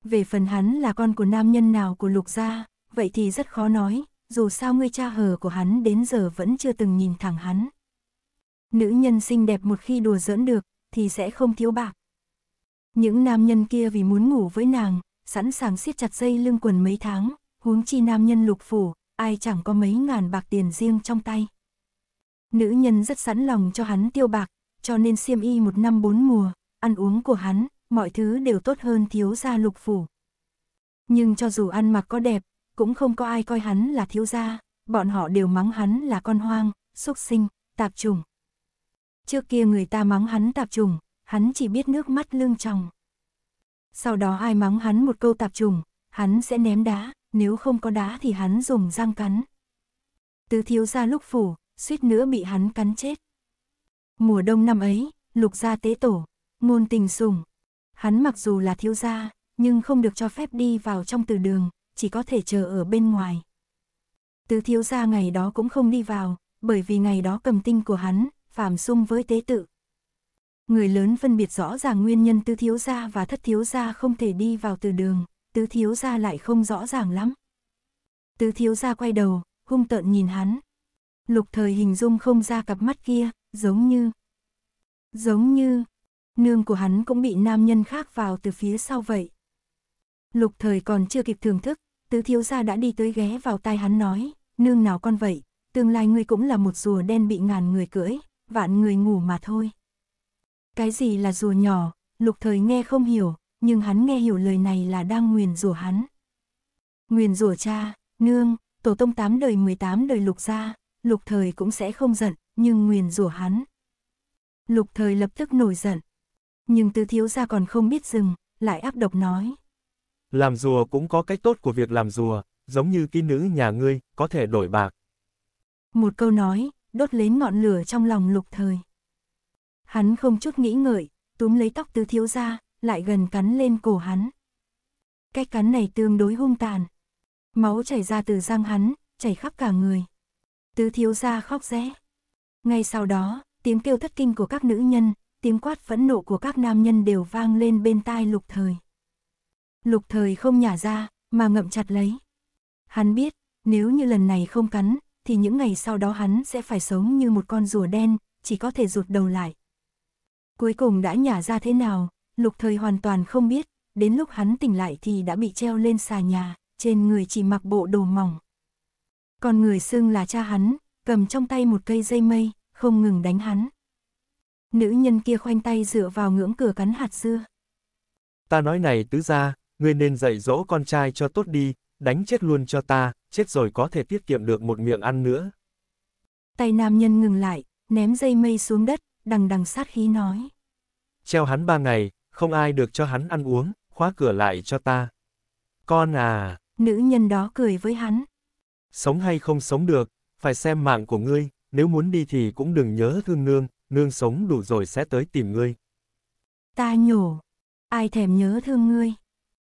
Về phần hắn là con của nam nhân nào của lục gia, vậy thì rất khó nói, dù sao người cha hờ của hắn đến giờ vẫn chưa từng nhìn thẳng hắn. Nữ nhân xinh đẹp một khi đùa giỡn được, thì sẽ không thiếu bạc. Những nam nhân kia vì muốn ngủ với nàng, sẵn sàng siết chặt dây lưng quần mấy tháng, huống chi nam nhân lục phủ, ai chẳng có mấy ngàn bạc tiền riêng trong tay. Nữ nhân rất sẵn lòng cho hắn tiêu bạc, cho nên xiêm y một năm bốn mùa, ăn uống của hắn, mọi thứ đều tốt hơn thiếu gia lục phủ. Nhưng cho dù ăn mặc có đẹp, cũng không có ai coi hắn là thiếu gia, bọn họ đều mắng hắn là con hoang, xuất sinh, tạp trùng. Trước kia người ta mắng hắn tạp trùng, hắn chỉ biết nước mắt lưng tròng. Sau đó ai mắng hắn một câu tạp trùng, hắn sẽ ném đá, nếu không có đá thì hắn dùng răng cắn. từ thiếu gia lúc phủ, suýt nữa bị hắn cắn chết. Mùa đông năm ấy, lục gia tế tổ, môn tình sùng, Hắn mặc dù là thiếu gia, nhưng không được cho phép đi vào trong từ đường, chỉ có thể chờ ở bên ngoài. Tứ thiếu gia ngày đó cũng không đi vào, bởi vì ngày đó cầm tinh của hắn, phạm sung với tế tự. Người lớn phân biệt rõ ràng nguyên nhân tứ thiếu gia và thất thiếu gia không thể đi vào từ đường, tứ thiếu gia lại không rõ ràng lắm. Tứ thiếu gia quay đầu, hung tợn nhìn hắn. Lục thời hình dung không ra cặp mắt kia, giống như... Giống như, nương của hắn cũng bị nam nhân khác vào từ phía sau vậy. Lục thời còn chưa kịp thưởng thức, tứ thiếu gia đã đi tới ghé vào tai hắn nói, nương nào con vậy, tương lai ngươi cũng là một rùa đen bị ngàn người cưỡi, vạn người ngủ mà thôi. Cái gì là rùa nhỏ, lục thời nghe không hiểu, nhưng hắn nghe hiểu lời này là đang nguyền rủa hắn. Nguyền rủa cha, nương, tổ tông tám đời 18 đời lục gia, lục thời cũng sẽ không giận, nhưng nguyền rủa hắn. Lục thời lập tức nổi giận, nhưng tứ thiếu gia còn không biết dừng, lại áp độc nói. Làm rùa cũng có cách tốt của việc làm rùa, giống như kỹ nữ nhà ngươi, có thể đổi bạc. Một câu nói, đốt lên ngọn lửa trong lòng lục thời. Hắn không chút nghĩ ngợi, túm lấy tóc tứ thiếu gia, lại gần cắn lên cổ hắn. Cái cắn này tương đối hung tàn. Máu chảy ra từ răng hắn, chảy khắp cả người. Tứ thiếu gia khóc rẽ. Ngay sau đó, tiếng kêu thất kinh của các nữ nhân, tiếng quát phẫn nộ của các nam nhân đều vang lên bên tai lục thời. Lục thời không nhả ra, mà ngậm chặt lấy. Hắn biết, nếu như lần này không cắn, thì những ngày sau đó hắn sẽ phải sống như một con rùa đen, chỉ có thể rụt đầu lại. Cuối cùng đã nhả ra thế nào, lục thời hoàn toàn không biết, đến lúc hắn tỉnh lại thì đã bị treo lên xà nhà, trên người chỉ mặc bộ đồ mỏng. Còn người xưng là cha hắn, cầm trong tay một cây dây mây, không ngừng đánh hắn. Nữ nhân kia khoanh tay dựa vào ngưỡng cửa cắn hạt dưa. Ta nói này tứ gia, ngươi nên dạy dỗ con trai cho tốt đi, đánh chết luôn cho ta, chết rồi có thể tiết kiệm được một miệng ăn nữa. Tay nam nhân ngừng lại, ném dây mây xuống đất, đằng đằng sát khí nói. Treo hắn ba ngày, không ai được cho hắn ăn uống, khóa cửa lại cho ta. Con à! Nữ nhân đó cười với hắn. Sống hay không sống được, phải xem mạng của ngươi, nếu muốn đi thì cũng đừng nhớ thương nương, nương sống đủ rồi sẽ tới tìm ngươi. Ta nhổ, ai thèm nhớ thương ngươi.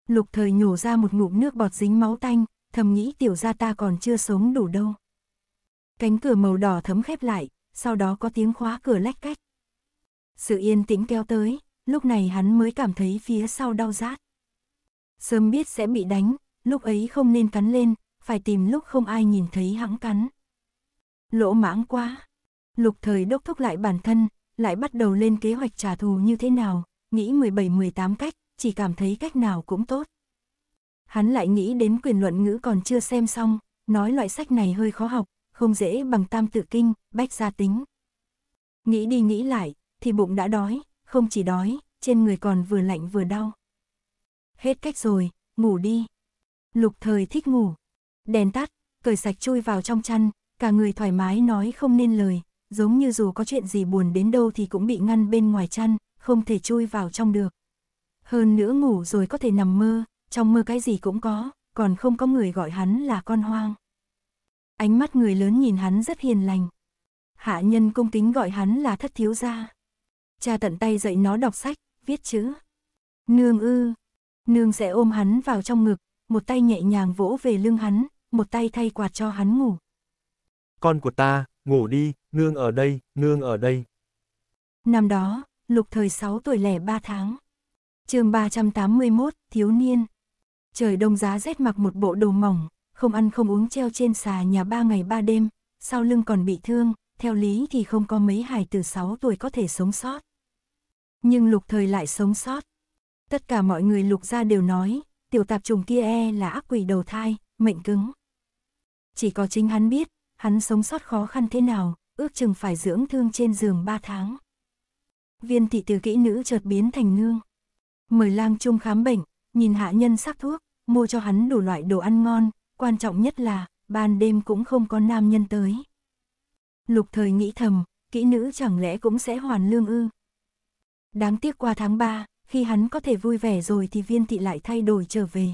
Lục thời nhổ ra một ngụm nước bọt dính máu tanh, thầm nghĩ tiểu gia ta còn chưa sống đủ đâu. Cánh cửa màu đỏ thấm khép lại, sau đó có tiếng khóa cửa lách cách. Sự yên tĩnh kéo tới, lúc này hắn mới cảm thấy phía sau đau rát. Sớm biết sẽ bị đánh, lúc ấy không nên cắn lên, phải tìm lúc không ai nhìn thấy hãng cắn. Lỗ mãng quá, lục thời đốc thúc lại bản thân, lại bắt đầu lên kế hoạch trả thù như thế nào, nghĩ 17-18 cách, chỉ cảm thấy cách nào cũng tốt. Hắn lại nghĩ đến quyền luận ngữ còn chưa xem xong, nói loại sách này hơi khó học, không dễ bằng tam tự kinh, bách gia tính. Nghĩ đi nghĩ lại, thì bụng đã đói, không chỉ đói, trên người còn vừa lạnh vừa đau. Hết cách rồi, ngủ đi. Lục thời thích ngủ. Đèn tắt, cởi sạch chui vào trong chăn, cả người thoải mái nói không nên lời, giống như dù có chuyện gì buồn đến đâu thì cũng bị ngăn bên ngoài chăn, không thể chui vào trong được. Hơn nữa ngủ rồi có thể nằm mơ, trong mơ cái gì cũng có, còn không có người gọi hắn là con hoang. Ánh mắt người lớn nhìn hắn rất hiền lành. Hạ nhân cung kính gọi hắn là thất thiếu gia. Cha tận tay dạy nó đọc sách, viết chữ. Nương ư. Nương sẽ ôm hắn vào trong ngực, một tay nhẹ nhàng vỗ về lưng hắn, một tay thay quạt cho hắn ngủ. Con của ta, ngủ đi, nương ở đây, nương ở đây. Năm đó, lục thời 6 tuổi lẻ 3 tháng. chương 381, thiếu niên. Trời đông giá rét mặc một bộ đồ mỏng, không ăn không uống treo trên xà nhà ba ngày ba đêm, sau lưng còn bị thương, theo lý thì không có mấy hài từ 6 tuổi có thể sống sót. Nhưng lục thời lại sống sót. Tất cả mọi người lục ra đều nói, tiểu tạp trùng kia e là ác quỷ đầu thai, mệnh cứng. Chỉ có chính hắn biết, Hắn sống sót khó khăn thế nào, ước chừng phải dưỡng thương trên giường 3 tháng. Viên thị từ kỹ nữ chợt biến thành nương. Mời lang trung khám bệnh, nhìn hạ nhân sắc thuốc, mua cho hắn đủ loại đồ ăn ngon, quan trọng nhất là, ban đêm cũng không có nam nhân tới. Lục thời nghĩ thầm, kỹ nữ chẳng lẽ cũng sẽ hoàn lương ư. Đáng tiếc qua tháng 3, khi hắn có thể vui vẻ rồi thì viên thị lại thay đổi trở về.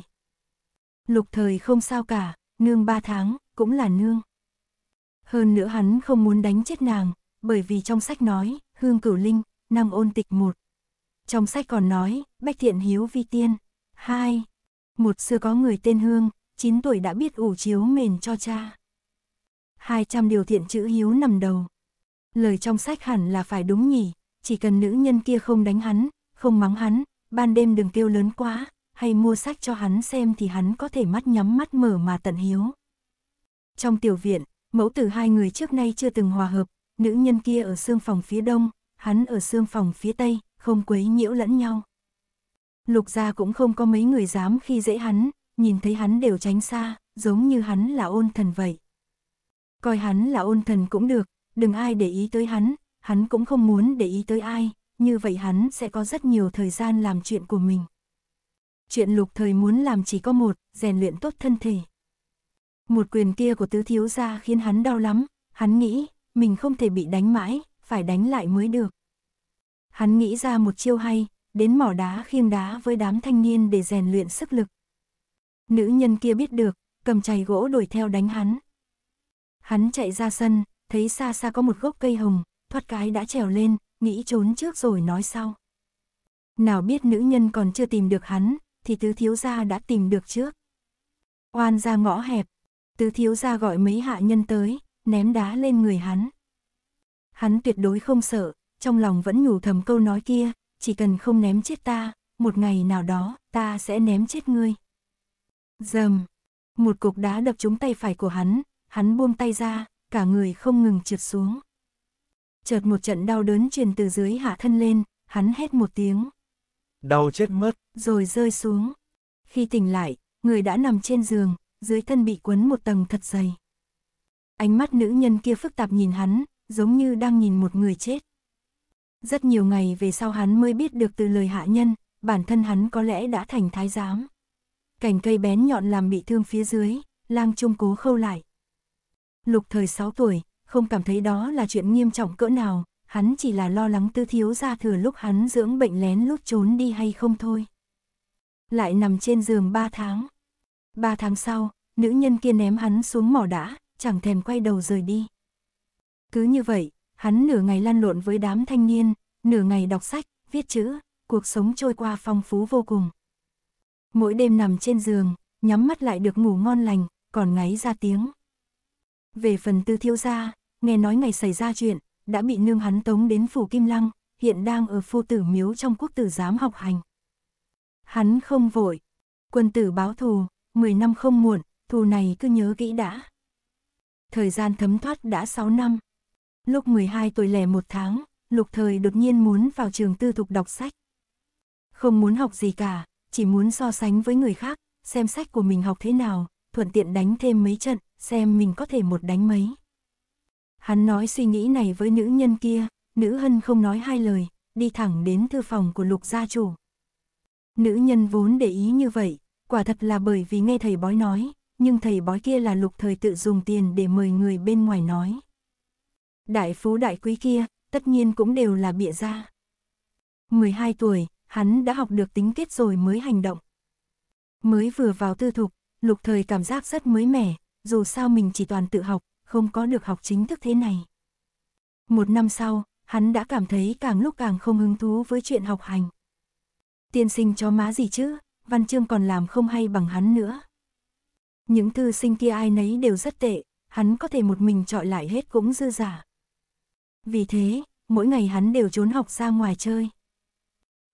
Lục thời không sao cả, nương 3 tháng, cũng là nương. Hơn nữa hắn không muốn đánh chết nàng, bởi vì trong sách nói, hương cửu linh, năm ôn tịch một. Trong sách còn nói, bách thiện hiếu vi tiên. Hai, một xưa có người tên hương, 9 tuổi đã biết ủ chiếu mền cho cha. 200 điều thiện chữ hiếu nằm đầu. Lời trong sách hẳn là phải đúng nhỉ, chỉ cần nữ nhân kia không đánh hắn, không mắng hắn, ban đêm đừng kêu lớn quá, hay mua sách cho hắn xem thì hắn có thể mắt nhắm mắt mở mà tận hiếu. Trong tiểu viện, Mẫu tử hai người trước nay chưa từng hòa hợp, nữ nhân kia ở xương phòng phía đông, hắn ở xương phòng phía tây, không quấy nhiễu lẫn nhau. Lục gia cũng không có mấy người dám khi dễ hắn, nhìn thấy hắn đều tránh xa, giống như hắn là ôn thần vậy. Coi hắn là ôn thần cũng được, đừng ai để ý tới hắn, hắn cũng không muốn để ý tới ai, như vậy hắn sẽ có rất nhiều thời gian làm chuyện của mình. Chuyện lục thời muốn làm chỉ có một, rèn luyện tốt thân thể. Một quyền kia của tứ thiếu gia khiến hắn đau lắm, hắn nghĩ, mình không thể bị đánh mãi, phải đánh lại mới được. Hắn nghĩ ra một chiêu hay, đến mỏ đá khiêng đá với đám thanh niên để rèn luyện sức lực. Nữ nhân kia biết được, cầm chày gỗ đuổi theo đánh hắn. Hắn chạy ra sân, thấy xa xa có một gốc cây hồng, thoát cái đã trèo lên, nghĩ trốn trước rồi nói sau. Nào biết nữ nhân còn chưa tìm được hắn, thì tứ thiếu gia đã tìm được trước. Oan ra ngõ hẹp, tứ thiếu gia gọi mấy hạ nhân tới, ném đá lên người hắn. Hắn tuyệt đối không sợ, trong lòng vẫn nhủ thầm câu nói kia, chỉ cần không ném chết ta, một ngày nào đó, ta sẽ ném chết ngươi. Dầm, một cục đá đập trúng tay phải của hắn, hắn buông tay ra, cả người không ngừng trượt xuống. Chợt một trận đau đớn truyền từ dưới hạ thân lên, hắn hét một tiếng. Đau chết mất. Rồi rơi xuống. Khi tỉnh lại, người đã nằm trên giường, dưới thân bị quấn một tầng thật dày. Ánh mắt nữ nhân kia phức tạp nhìn hắn, giống như đang nhìn một người chết. Rất nhiều ngày về sau hắn mới biết được từ lời hạ nhân, bản thân hắn có lẽ đã thành thái giám. Cành cây bén nhọn làm bị thương phía dưới, lang trung cố khâu lại. Lục thời 6 tuổi, không cảm thấy đó là chuyện nghiêm trọng cỡ nào, hắn chỉ là lo lắng tư thiếu ra thừa lúc hắn dưỡng bệnh lén lút trốn đi hay không thôi. Lại nằm trên giường 3 tháng. Ba tháng sau, nữ nhân kia ném hắn xuống mỏ đã, chẳng thèm quay đầu rời đi. Cứ như vậy, hắn nửa ngày lăn lộn với đám thanh niên, nửa ngày đọc sách, viết chữ, cuộc sống trôi qua phong phú vô cùng. Mỗi đêm nằm trên giường, nhắm mắt lại được ngủ ngon lành, còn ngáy ra tiếng. Về phần tư thiếu gia, nghe nói ngày xảy ra chuyện, đã bị nương hắn tống đến phủ Kim Lăng, hiện đang ở phu tử miếu trong quốc tử giám học hành. Hắn không vội, quân tử báo thù, 10 năm không muộn, thù này cứ nhớ kỹ đã. Thời gian thấm thoát đã 6 năm. Lúc 12 tuổi lẻ một tháng, Lục Thời đột nhiên muốn vào trường tư thục đọc sách. Không muốn học gì cả, chỉ muốn so sánh với người khác, xem sách của mình học thế nào, thuận tiện đánh thêm mấy trận, xem mình có thể một đánh mấy. Hắn nói suy nghĩ này với nữ nhân kia, nữ hân không nói hai lời, đi thẳng đến thư phòng của lục gia chủ. Nữ nhân vốn để ý như vậy, quả thật là bởi vì nghe thầy bói nói, nhưng thầy bói kia là lục thời tự dùng tiền để mời người bên ngoài nói. Đại phú đại quý kia, tất nhiên cũng đều là bịa ra. 12 tuổi, hắn đã học được tính kết rồi mới hành động. Mới vừa vào tư thục, lục thời cảm giác rất mới mẻ, dù sao mình chỉ toàn tự học, không có được học chính thức thế này. Một năm sau, hắn đã cảm thấy càng lúc càng không hứng thú với chuyện học hành. Tiên sinh cho má gì chứ, văn chương còn làm không hay bằng hắn nữa. Những thư sinh kia ai nấy đều rất tệ, hắn có thể một mình trọi lại hết cũng dư giả. Vì thế, mỗi ngày hắn đều trốn học ra ngoài chơi.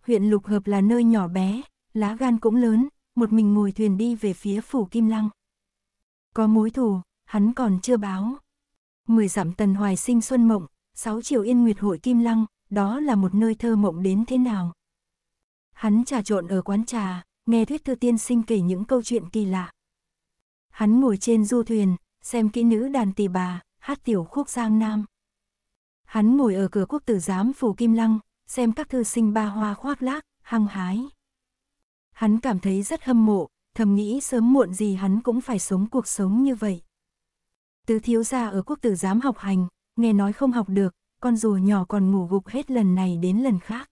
Huyện Lục Hợp là nơi nhỏ bé, lá gan cũng lớn, một mình ngồi thuyền đi về phía phủ Kim Lăng. Có mối thù, hắn còn chưa báo. Mười dặm tần hoài sinh xuân mộng, sáu triệu yên nguyệt hội Kim Lăng, đó là một nơi thơ mộng đến thế nào. Hắn trà trộn ở quán trà, nghe thuyết thư tiên sinh kể những câu chuyện kỳ lạ. Hắn ngồi trên du thuyền, xem kỹ nữ đàn tỳ bà, hát tiểu khúc giang nam. Hắn ngồi ở cửa quốc tử giám phủ Kim Lăng, xem các thư sinh ba hoa khoác lác, hăng hái. Hắn cảm thấy rất hâm mộ, thầm nghĩ sớm muộn gì hắn cũng phải sống cuộc sống như vậy. Tứ thiếu gia ở quốc tử giám học hành, nghe nói không học được, con rùa nhỏ còn ngủ gục hết lần này đến lần khác.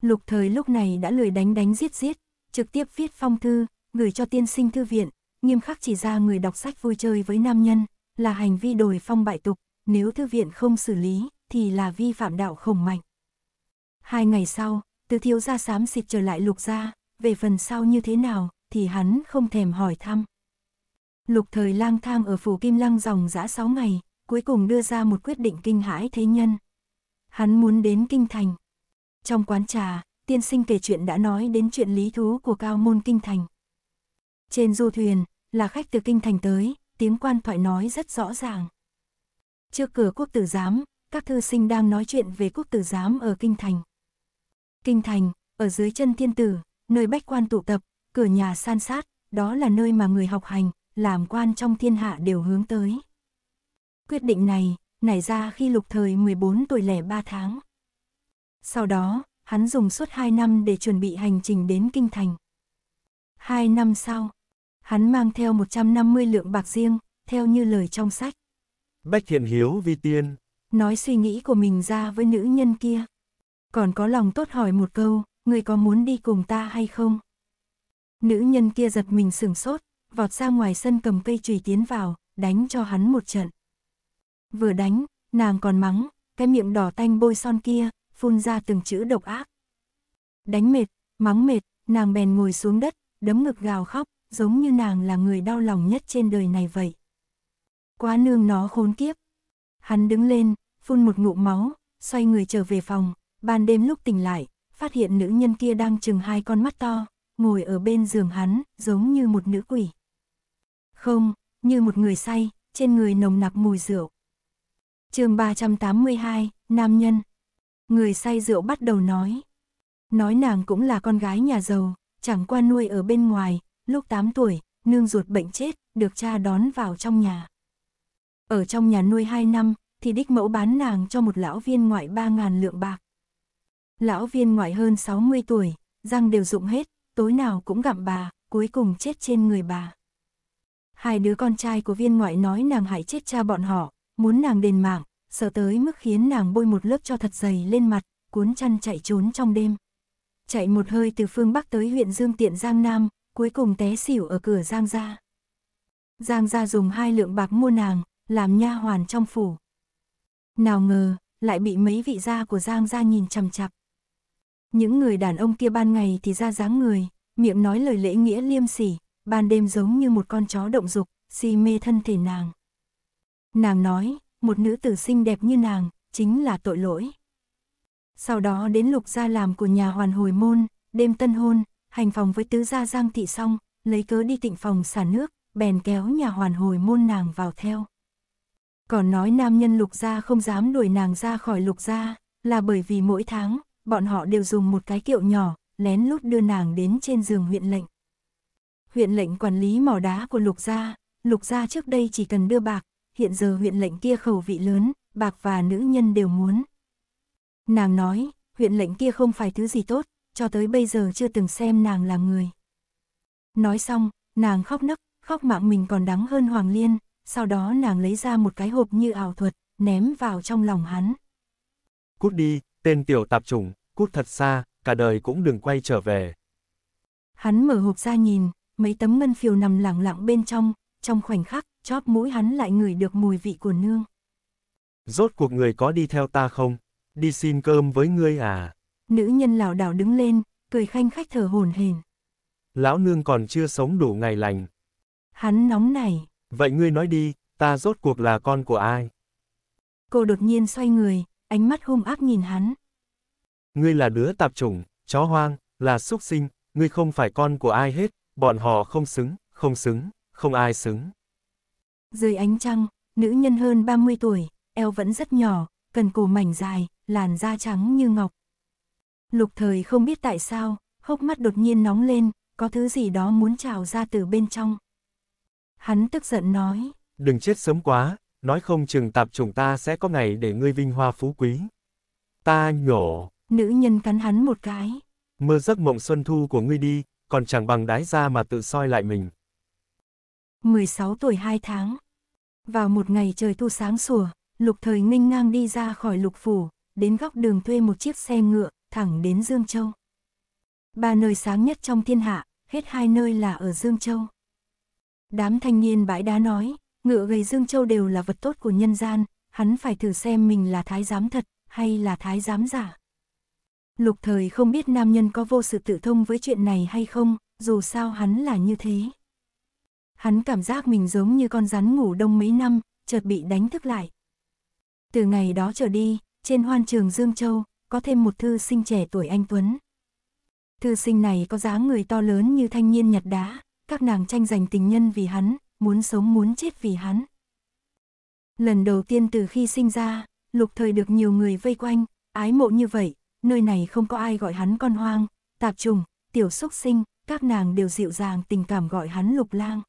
Lục thời lúc này đã lười đánh đánh giết giết, trực tiếp viết phong thư, gửi cho tiên sinh thư viện, nghiêm khắc chỉ ra người đọc sách vui chơi với nam nhân, là hành vi đổi phong bại tục, nếu thư viện không xử lý, thì là vi phạm đạo khổng mạnh. Hai ngày sau, tứ thiếu gia xám xịt trở lại lục gia, về phần sau như thế nào, thì hắn không thèm hỏi thăm. Lục thời lang thang ở phủ Kim Lăng dòng dã 6 ngày, cuối cùng đưa ra một quyết định kinh hãi thế nhân. Hắn muốn đến Kinh Thành. Trong quán trà, tiên sinh kể chuyện đã nói đến chuyện lý thú của cao môn kinh thành. Trên du thuyền, là khách từ kinh thành tới, tiếng quan thoại nói rất rõ ràng. Trước cửa quốc tử giám, các thư sinh đang nói chuyện về quốc tử giám ở kinh thành. Kinh thành, ở dưới chân thiên tử, nơi bách quan tụ tập, cửa nhà san sát, đó là nơi mà người học hành, làm quan trong thiên hạ đều hướng tới. Quyết định này, nảy ra khi lục thời 14 tuổi lẻ 3 tháng. Sau đó, hắn dùng suốt 2 năm để chuẩn bị hành trình đến Kinh Thành. Hai năm sau, hắn mang theo 150 lượng bạc riêng, theo như lời trong sách. Bách thiện hiếu vi tiên. Nói suy nghĩ của mình ra với nữ nhân kia. Còn có lòng tốt hỏi một câu, người có muốn đi cùng ta hay không? Nữ nhân kia giật mình sửng sốt, vọt ra ngoài sân cầm cây chùy tiến vào, đánh cho hắn một trận. Vừa đánh, nàng còn mắng, cái miệng đỏ tanh bôi son kia, phun ra từng chữ độc ác. Đánh mệt, mắng mệt, nàng bèn ngồi xuống đất, đấm ngực gào khóc, giống như nàng là người đau lòng nhất trên đời này vậy. Quá nương nó khốn kiếp. Hắn đứng lên, phun một ngụm máu, xoay người trở về phòng, ban đêm lúc tỉnh lại, phát hiện nữ nhân kia đang chừng hai con mắt to, ngồi ở bên giường hắn, giống như một nữ quỷ. Không, như một người say, trên người nồng nặc mùi rượu. chương 382, Nam Nhân người say rượu bắt đầu nói. Nói nàng cũng là con gái nhà giàu, chẳng qua nuôi ở bên ngoài, lúc 8 tuổi, nương ruột bệnh chết, được cha đón vào trong nhà. Ở trong nhà nuôi 2 năm, thì đích mẫu bán nàng cho một lão viên ngoại 3.000 lượng bạc. Lão viên ngoại hơn 60 tuổi, răng đều rụng hết, tối nào cũng gặm bà, cuối cùng chết trên người bà. Hai đứa con trai của viên ngoại nói nàng hãy chết cha bọn họ, muốn nàng đền mạng, sợ tới mức khiến nàng bôi một lớp cho thật dày lên mặt, cuốn chăn chạy trốn trong đêm. Chạy một hơi từ phương Bắc tới huyện Dương Tiện Giang Nam, cuối cùng té xỉu ở cửa Giang Gia. Giang Gia dùng hai lượng bạc mua nàng, làm nha hoàn trong phủ. Nào ngờ, lại bị mấy vị gia của Giang Gia nhìn chằm chặp. Những người đàn ông kia ban ngày thì ra dáng người, miệng nói lời lễ nghĩa liêm sỉ, ban đêm giống như một con chó động dục, si mê thân thể nàng. Nàng nói, một nữ tử xinh đẹp như nàng, chính là tội lỗi. Sau đó đến lục gia làm của nhà hoàn hồi môn, đêm tân hôn, hành phòng với tứ gia giang thị xong, lấy cớ đi tịnh phòng xả nước, bèn kéo nhà hoàn hồi môn nàng vào theo. Còn nói nam nhân lục gia không dám đuổi nàng ra khỏi lục gia, là bởi vì mỗi tháng, bọn họ đều dùng một cái kiệu nhỏ, lén lút đưa nàng đến trên giường huyện lệnh. Huyện lệnh quản lý mỏ đá của lục gia, lục gia trước đây chỉ cần đưa bạc, hiện giờ huyện lệnh kia khẩu vị lớn, bạc và nữ nhân đều muốn. Nàng nói, huyện lệnh kia không phải thứ gì tốt, cho tới bây giờ chưa từng xem nàng là người. Nói xong, nàng khóc nấc, khóc mạng mình còn đắng hơn Hoàng Liên, sau đó nàng lấy ra một cái hộp như ảo thuật, ném vào trong lòng hắn. Cút đi, tên tiểu tạp chủng, cút thật xa, cả đời cũng đừng quay trở về. Hắn mở hộp ra nhìn, mấy tấm ngân phiều nằm lẳng lặng bên trong, trong khoảnh khắc, chóp mũi hắn lại ngửi được mùi vị của nương. Rốt cuộc người có đi theo ta không? Đi xin cơm với ngươi à? Nữ nhân lảo đảo đứng lên, cười khanh khách thở hồn hển. Lão nương còn chưa sống đủ ngày lành. Hắn nóng này. Vậy ngươi nói đi, ta rốt cuộc là con của ai? Cô đột nhiên xoay người, ánh mắt hung ác nhìn hắn. Ngươi là đứa tạp chủng, chó hoang, là súc sinh, ngươi không phải con của ai hết, bọn họ không xứng, không xứng, không ai xứng. Dưới ánh trăng, nữ nhân hơn 30 tuổi, eo vẫn rất nhỏ, cần cù mảnh dài, làn da trắng như ngọc. Lục thời không biết tại sao, hốc mắt đột nhiên nóng lên, có thứ gì đó muốn trào ra từ bên trong. Hắn tức giận nói. Đừng chết sớm quá, nói không chừng tạp chủng ta sẽ có ngày để ngươi vinh hoa phú quý. Ta nhổ. Nữ nhân cắn hắn một cái. Mơ giấc mộng xuân thu của ngươi đi, còn chẳng bằng đái ra mà tự soi lại mình. 16 tuổi 2 tháng. Vào một ngày trời thu sáng sủa, Lục Thời nghênh ngang đi ra khỏi Lục Phủ, đến góc đường thuê một chiếc xe ngựa, thẳng đến Dương Châu. Ba nơi sáng nhất trong thiên hạ, hết hai nơi là ở Dương Châu. Đám thanh niên bãi đá nói, ngựa gầy Dương Châu đều là vật tốt của nhân gian, hắn phải thử xem mình là thái giám thật hay là thái giám giả. Lục thời không biết nam nhân có vô sự tự thông với chuyện này hay không, dù sao hắn là như thế hắn cảm giác mình giống như con rắn ngủ đông mấy năm, chợt bị đánh thức lại. Từ ngày đó trở đi, trên hoan trường Dương Châu, có thêm một thư sinh trẻ tuổi anh Tuấn. Thư sinh này có dáng người to lớn như thanh niên nhặt đá, các nàng tranh giành tình nhân vì hắn, muốn sống muốn chết vì hắn. Lần đầu tiên từ khi sinh ra, lục thời được nhiều người vây quanh, ái mộ như vậy, nơi này không có ai gọi hắn con hoang, tạp trùng, tiểu xúc sinh, các nàng đều dịu dàng tình cảm gọi hắn lục lang.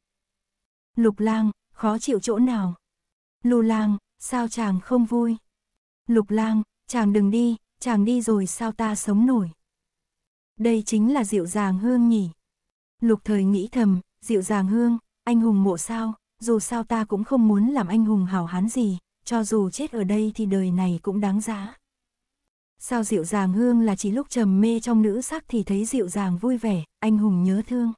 Lục lang, khó chịu chỗ nào? Lù lang, sao chàng không vui? Lục lang, chàng đừng đi, chàng đi rồi sao ta sống nổi? Đây chính là dịu dàng hương nhỉ? Lục thời nghĩ thầm, dịu dàng hương, anh hùng mộ sao, dù sao ta cũng không muốn làm anh hùng hào hán gì, cho dù chết ở đây thì đời này cũng đáng giá. Sao dịu dàng hương là chỉ lúc trầm mê trong nữ sắc thì thấy dịu dàng vui vẻ, anh hùng nhớ thương.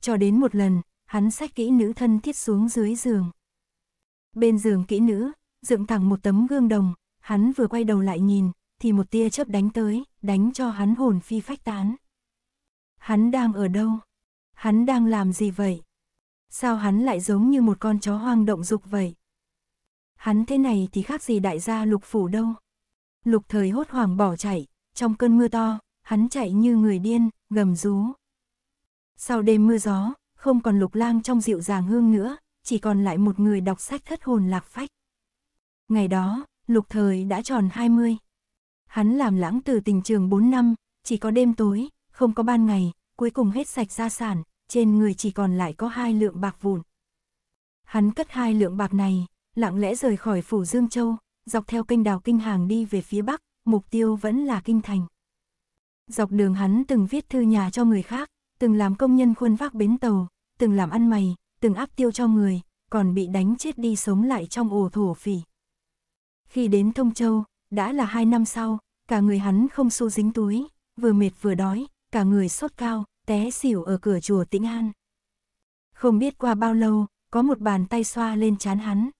Cho đến một lần, hắn sách kỹ nữ thân thiết xuống dưới giường. Bên giường kỹ nữ, dựng thẳng một tấm gương đồng, hắn vừa quay đầu lại nhìn, thì một tia chớp đánh tới, đánh cho hắn hồn phi phách tán. Hắn đang ở đâu? Hắn đang làm gì vậy? Sao hắn lại giống như một con chó hoang động dục vậy? Hắn thế này thì khác gì đại gia lục phủ đâu. Lục thời hốt hoảng bỏ chạy, trong cơn mưa to, hắn chạy như người điên, gầm rú. Sau đêm mưa gió, không còn lục lang trong dịu dàng hương nữa, chỉ còn lại một người đọc sách thất hồn lạc phách. Ngày đó, lục thời đã tròn 20. Hắn làm lãng từ tình trường 4 năm, chỉ có đêm tối, không có ban ngày, cuối cùng hết sạch gia sản, trên người chỉ còn lại có hai lượng bạc vụn. Hắn cất hai lượng bạc này, lặng lẽ rời khỏi phủ Dương Châu, dọc theo kênh đào Kinh Hàng đi về phía Bắc, mục tiêu vẫn là Kinh Thành. Dọc đường hắn từng viết thư nhà cho người khác, từng làm công nhân khuôn vác bến tàu, từng làm ăn mày, từng áp tiêu cho người, còn bị đánh chết đi sống lại trong ổ thổ phỉ. Khi đến Thông Châu, đã là hai năm sau, cả người hắn không xu dính túi, vừa mệt vừa đói, cả người sốt cao, té xỉu ở cửa chùa Tĩnh An. Không biết qua bao lâu, có một bàn tay xoa lên chán hắn.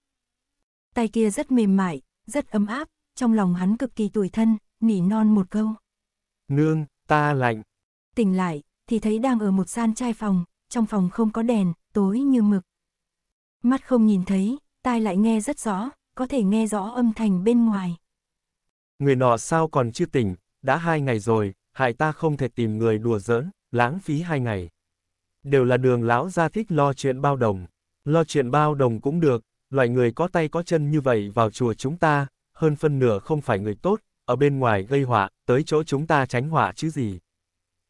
Tay kia rất mềm mại, rất ấm áp, trong lòng hắn cực kỳ tủi thân, nỉ non một câu. Nương, ta lạnh. Tỉnh lại, thì thấy đang ở một gian trai phòng, trong phòng không có đèn, tối như mực. Mắt không nhìn thấy, tai lại nghe rất rõ, có thể nghe rõ âm thanh bên ngoài. Người nọ sao còn chưa tỉnh, đã hai ngày rồi, hại ta không thể tìm người đùa giỡn, lãng phí hai ngày. Đều là đường lão ra thích lo chuyện bao đồng. Lo chuyện bao đồng cũng được, loại người có tay có chân như vậy vào chùa chúng ta, hơn phân nửa không phải người tốt, ở bên ngoài gây họa, tới chỗ chúng ta tránh họa chứ gì.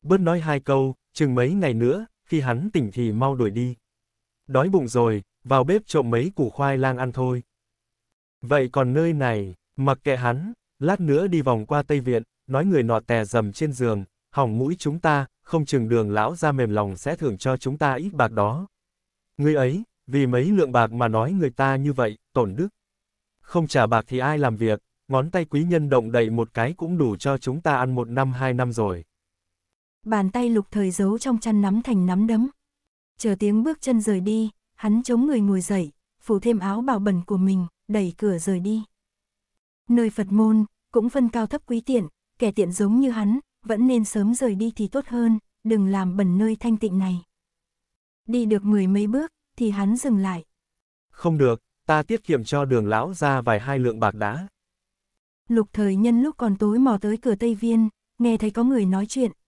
Bớt nói hai câu, chừng mấy ngày nữa, khi hắn tỉnh thì mau đuổi đi. Đói bụng rồi, vào bếp trộm mấy củ khoai lang ăn thôi. Vậy còn nơi này, mặc kệ hắn, lát nữa đi vòng qua Tây Viện, nói người nọ tè dầm trên giường, hỏng mũi chúng ta, không chừng đường lão ra mềm lòng sẽ thưởng cho chúng ta ít bạc đó. Người ấy, vì mấy lượng bạc mà nói người ta như vậy, tổn đức. Không trả bạc thì ai làm việc, ngón tay quý nhân động đậy một cái cũng đủ cho chúng ta ăn một năm hai năm rồi bàn tay lục thời giấu trong chăn nắm thành nắm đấm. Chờ tiếng bước chân rời đi, hắn chống người ngồi dậy, phủ thêm áo bào bẩn của mình, đẩy cửa rời đi. Nơi Phật môn, cũng phân cao thấp quý tiện, kẻ tiện giống như hắn, vẫn nên sớm rời đi thì tốt hơn, đừng làm bẩn nơi thanh tịnh này. Đi được mười mấy bước, thì hắn dừng lại. Không được, ta tiết kiệm cho đường lão ra vài hai lượng bạc đá. Lục thời nhân lúc còn tối mò tới cửa Tây Viên, nghe thấy có người nói chuyện,